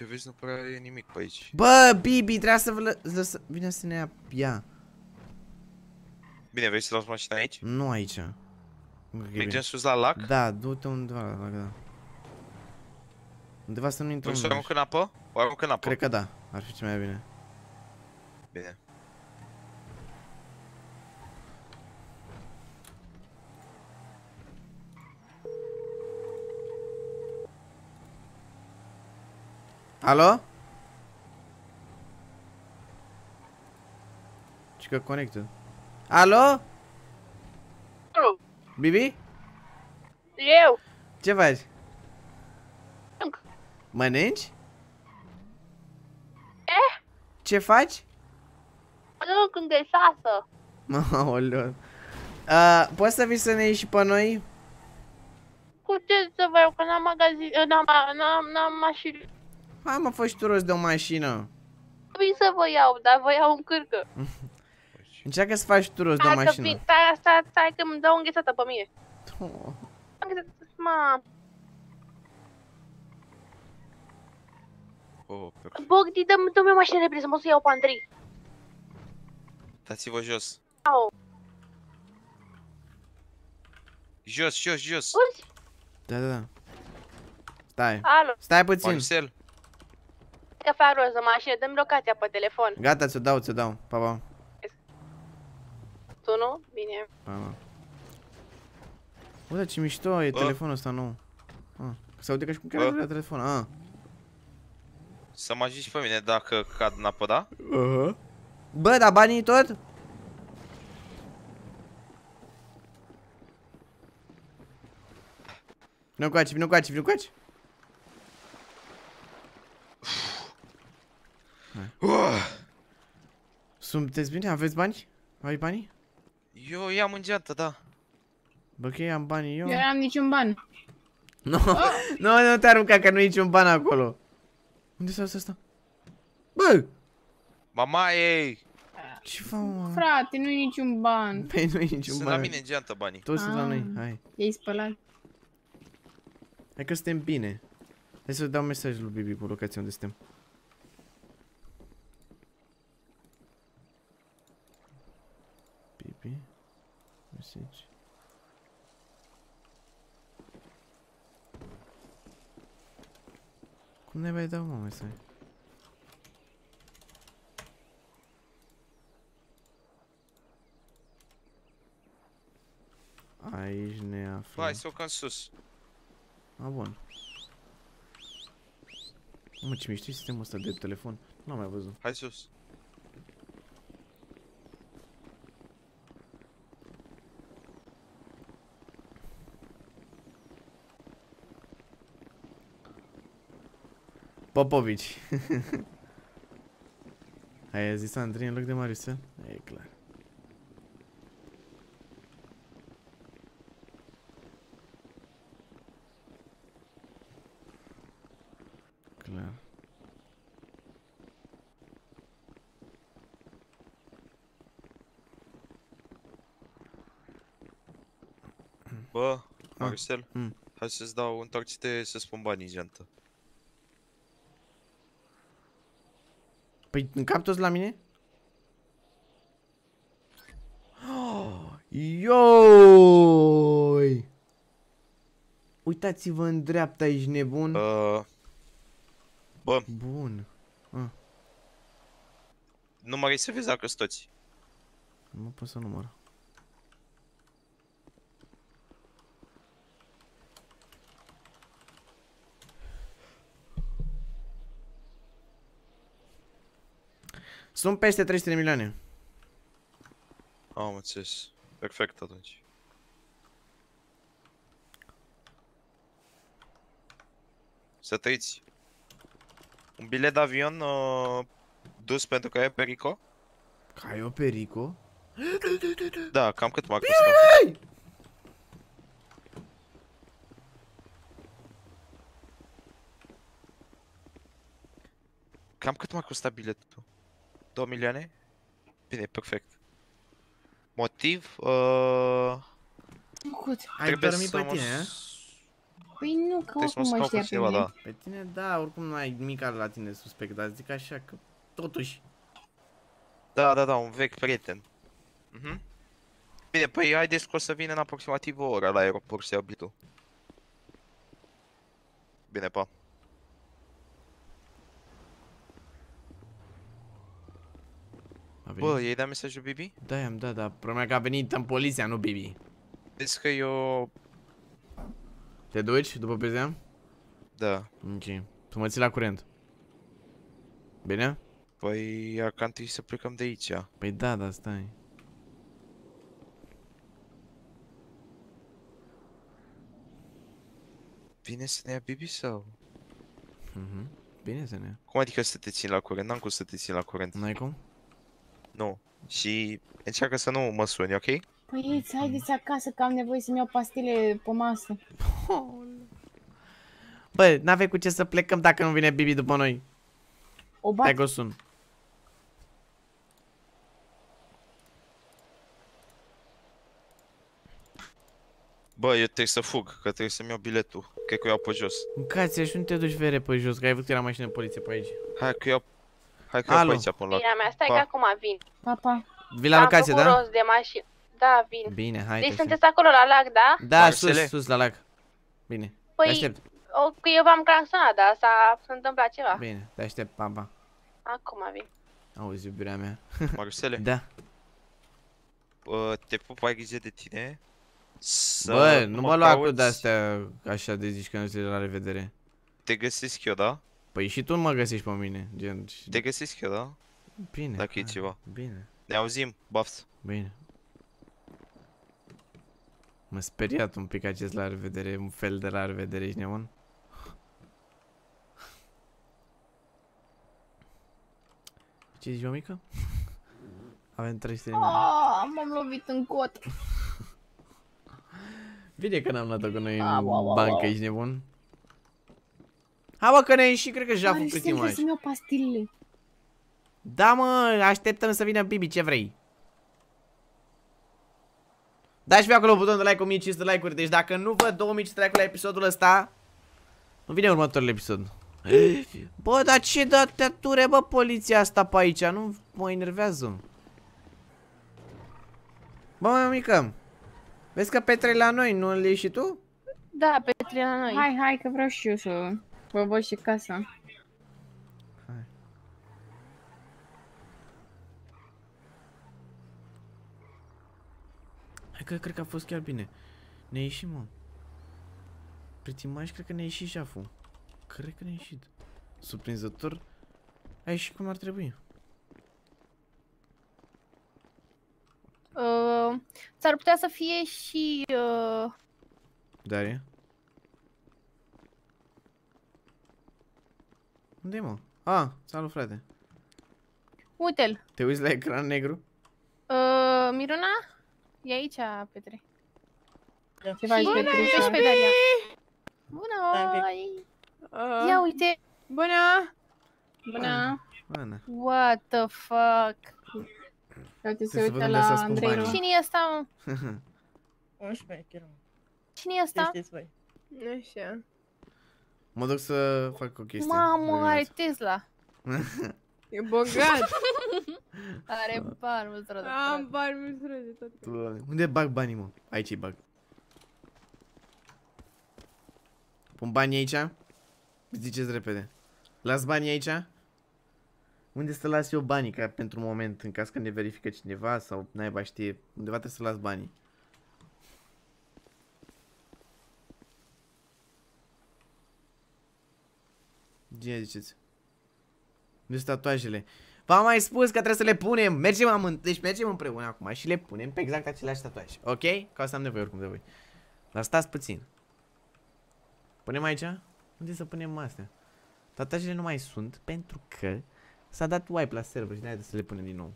vezi, nu prea e nimic pe aici. Bă, Bibi, trebuie să vă lă lăsă... Vine să ne ia. Bine, vrei să las mașina aici? Nu aici. Mergem sus la lac? Da, du-te undeva la lac, da. Undeva să nu intrăm. Vrei să o arunc în apă? O aruncă în apă. Cred că da, ar fi ce mai bine. né? Alô? Chica conecto. Alô? Alô? Bibi? Eu? Ce faci? Manente? E? Ce faz? strâng înghețată. Aoleu. Uh, poți să vii să ne iei și pe noi? Cu ce să vă iau, că n-am magazin, eh, n-am, n-am, n-am mașină. Hai mă, fă și tu rost de o mașină. Vin să vă iau, dar vă iau în cârcă. Încearcă să faci tu rost de o mașină. Stai, stai, stai, stai că îmi dau înghețată pe mine. Oh, oh, oh. Bogdi, dă-mi o mașină repede să mă să iau pe Andrei. Dați-vă jos. Au. Jos, jos, jos. Da, da, da. Stai. Alo. Stai puțin. Marcel. Că fac roz de mașină, dă-mi locația pe telefon. Gata, ți-o dau, ți-o dau. Pa, pa. Tu nu? Bine. Pa, pa. Uite ce mișto e Bă. telefonul ăsta nou. Ah. Să uite că și cu care vrea telefon. Ah. Să mă ajuți pe mine dacă cad în apă, da? Uh -huh. Bă, dar banii tot? Vino coace, vino coace, vino coace. Sunteți bine? Aveți bani? Ai bani? Eu i-am în geantă, da. Bă, că am bani eu. Eu n-am niciun ban. Nu, nu, nu te arunca că nu i niciun ban acolo. Unde s-a asta? Bă! Mama ei! Ce fă, mă? Frate, nu-i niciun ban. Păi nu-i niciun sunt ban. Sunt la mine în geantă banii. Toți sunt la ah. noi, hai. Ei spălat. Hai că suntem bine. Hai să dau mesaj lui Bibi cu locația unde suntem. Bibi. Mesaj. Cum ne mai dau, mă, mesaj? Aici ne aflăm. Vai, socă în sus. A, bun. Mă, ce miști sistemul ăsta de telefon? N-am mai văzut. Hai sus. Popovici. Ai zis Andrei în loc de Mariusel? E clar. Marcel? Da. Mm. Hai să-ți dau un taxite să spun banii jantă. Păi în cap toți la mine? Oh, Uitați-vă în dreapta, ești nebun? Uh, bă. Bun. Ah. mai să vezi dacă toți. Nu pot să număr. Sunt peste 300 de milioane. Am înțeles. Perfect atunci. Să trăiți. Un bilet de avion uh, dus pentru că e Perico? o Perico? Da, cam cât m-a costat. Cam cât m-a costat biletul? 2 milioane? Bine, perfect. Motiv? Uh... Cucuț. Ai dormit pe tine, mă... Eh. Păi nu, că oricum mă știa pe mine. Da. Pe tine, da, oricum nu ai nimic la tine suspect, dar zic așa că totuși. Da, da, da, un vechi prieten. Mhm. Mm Bine, păi haideți că o să vină în aproximativ o oră la aeroport să iau Bine, pa. Bă, i-ai dat mesajul Bibi? Da, i-am dat, dar problema că a venit în poliția, nu Bibi. Deci că eu... Te duci după PZM? Da. Ok. Tu mă ții la curent. Bine? Păi, ia ca întâi să plecăm de aici. Păi da, da, stai. Vine să ne ia Bibi sau? Mhm. Mm Bine să ne ia. Cum adică să te țin la curent? N-am cum să te țin la curent. N-ai cum? Nu. Și încearcă să nu mă suni, ok? Băieți, haideți acasă că am nevoie să-mi iau pastile pe masă. Bă, n-avei cu ce să plecăm dacă nu vine Bibi după noi. O bat. Hai că sun. Bă, eu trebuie să fug, că trebuie să-mi iau biletul. Cred că o iau pe jos. Mâncați și nu te duci vere pe jos, că ai văzut că era mașină de poliție pe aici. Hai că iau Hai că eu pe aici pun loc. Bine, mea, stai pa. că acum vin. Pa, pa. Vi la locație, da? Rost de mașină. Da, vin. Bine, hai. Deci sunteți acolo la lac, da? Da, sus, sus la lac. Bine. Păi, aștept. O, eu v-am claxonat, dar s-a întâmplat ceva. Bine, te aștept, pa, pa. Acum vin. Auzi, iubirea mea. Marusele? da. Bă, te pup, ai grijă de tine. Să Bă, nu mă, mă lua cu de-astea așa de zici că nu la revedere. Te găsesc eu, da? Păi și tu nu mă găsești pe mine, gen... Te găsesc eu, da? Bine. Dacă hai, e ceva. Bine. Ne auzim, bafs. Bine. Mă speriat un pic acest la revedere, un fel de la revedere, ești nebun? Ce zici, mică? Avem 300 de minute. Ah, m-am lovit în cot. Bine că n-am luat-o cu noi în ah, bancă, ești nebun? Hai mă că ne ieși, cred că jaful plictim aici. să-mi iau pastilele. Da mă, așteptăm să vină Bibi, ce vrei? Dați pe acolo butonul de like 1500 like-uri, deci dacă nu văd 2500 like-uri la episodul ăsta, nu vine următorul episod. Bă, dar ce date ture, bă, poliția asta pe aici? Nu mă enervează. Bă, mai mică, vezi că Petre la noi, nu le ieși tu? Da, Petre la noi. Hai, hai, că vreau și eu să... Vă voi și casa. Hai. Hai că cred că a fost chiar bine. Ne ieșim, mă. Pretimaș, cred că ne-a ieșit jaful. Cred că ne-a ieșit. Surprinzător. A ieșit cum ar trebui. Uh, S-ar putea să fie și... Uh... Daria? unde e mă? A, ah, salut, frate. Uite-l. Te uiți la ecran negru? Uh, Miruna? E aici, Petre. Ce faci, Petre? Bună, pe Bună! Uh. Ia uite! Bună! Bună! Bună! What the fuck? Uite, se uită la Andrei. Cine e ăsta, mă? 11 Cine e ăsta? Nu știu. Mă duc să fac o chestie. Mamă, are Tesla. e bogat. are bani mulți rău. Am bani mulți rău de tot. Unde bag banii, mă? Aici îi bag. Pun banii aici? Ziceți repede. Las banii aici? Unde să las eu banii, ca pentru un moment, în caz că ne verifică cineva sau naiba știe, undeva trebuie să las banii. Cine ziceți? Nu sunt tatuajele. V-am mai spus că trebuie să le punem. Mergem amând... Deci mergem împreună acum și le punem pe exact aceleași tatuaje. Ok? Ca să am nevoie oricum de voi. Dar stați puțin. Punem aici? Unde să punem astea? Tatuajele nu mai sunt pentru că s-a dat wipe la server și de să le punem din nou.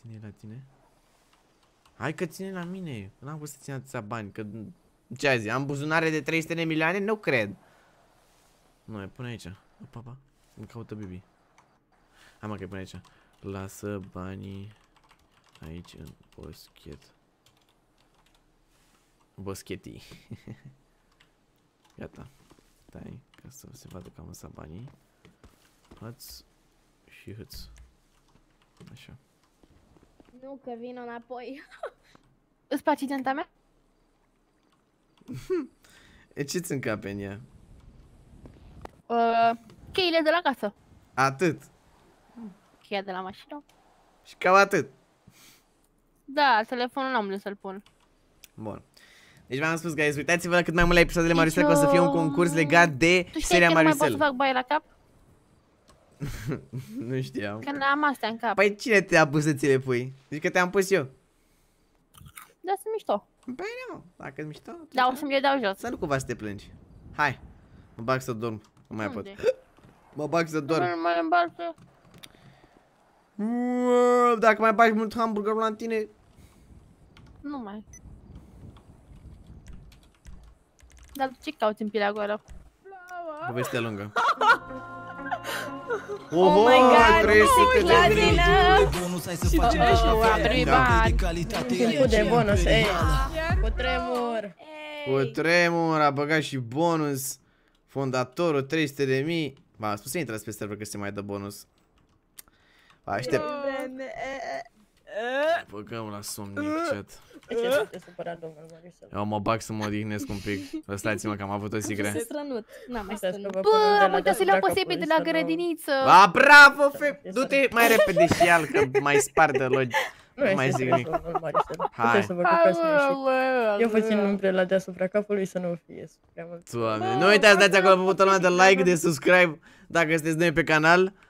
Cine e la tine? Hai că ține la mine. N-am cum să țin atâția bani, că... Ce ai zis? Am buzunare de 300 de milioane? Nu cred. Nu, e pune aici. Opa, opa. Îmi caută bibi. Hai mă că e pune aici. Lasă banii aici în boschet. Boschetii. Gata. Stai, ca să se vadă că am lăsat banii. Hăț și hăț. Așa. Nu, că vin înapoi. Îți place genta mea? e ce-ți încape în ea? Uh, cheile de la casă. Atât? Cheia de la mașină. Și cam atât. Da, telefonul n-am unde să-l pun. Bun. Deci v-am spus, guys, uitați-vă la cât mai mult la episoadele Marisel, că o să fie un concurs legat de seria Marisel. Tu știi că mai pot să fac baie la cap? nu știam. Că n-am astea în cap. Păi cine te-a pus să ți le pui? Zici că te-am pus eu. Da, sunt mișto. Păi nu, dacă e mișto... Da, o să-mi le dau jos. Să nu cumva să te plângi. Hai, mă bag să dorm. Nu mai pot. Mă bag să dorm. Nu mai îmbarcă. Dacă mai bagi mult hamburgerul la tine... Nu mai. Dar ce cauți în pila goală? Povestea lungă. Oh, oh my god, trebuie să te mii! Și ce a primit Timpul de bonus, e Cu tremur! Cu tremur, a băgat și bonus! Fondatorul, 300 de mii! V-am spus să intrați pe server că se mai dă bonus! aștept! Băgăm la somn chat Eu mă bag să mă odihnesc un pic. Lăsați-mă că am avut o sigre. Bă, am uitat să le-au pe de la grădiniță. A, bravo, fe... Du-te mai repede și al, că mai spar de logi. Nu mai zic nimic. Hai. Eu vă țin la deasupra capului să nu fie prea mult. Doamne, nu uitați, dați acolo pe butonul de like, de subscribe dacă sunteți noi pe canal.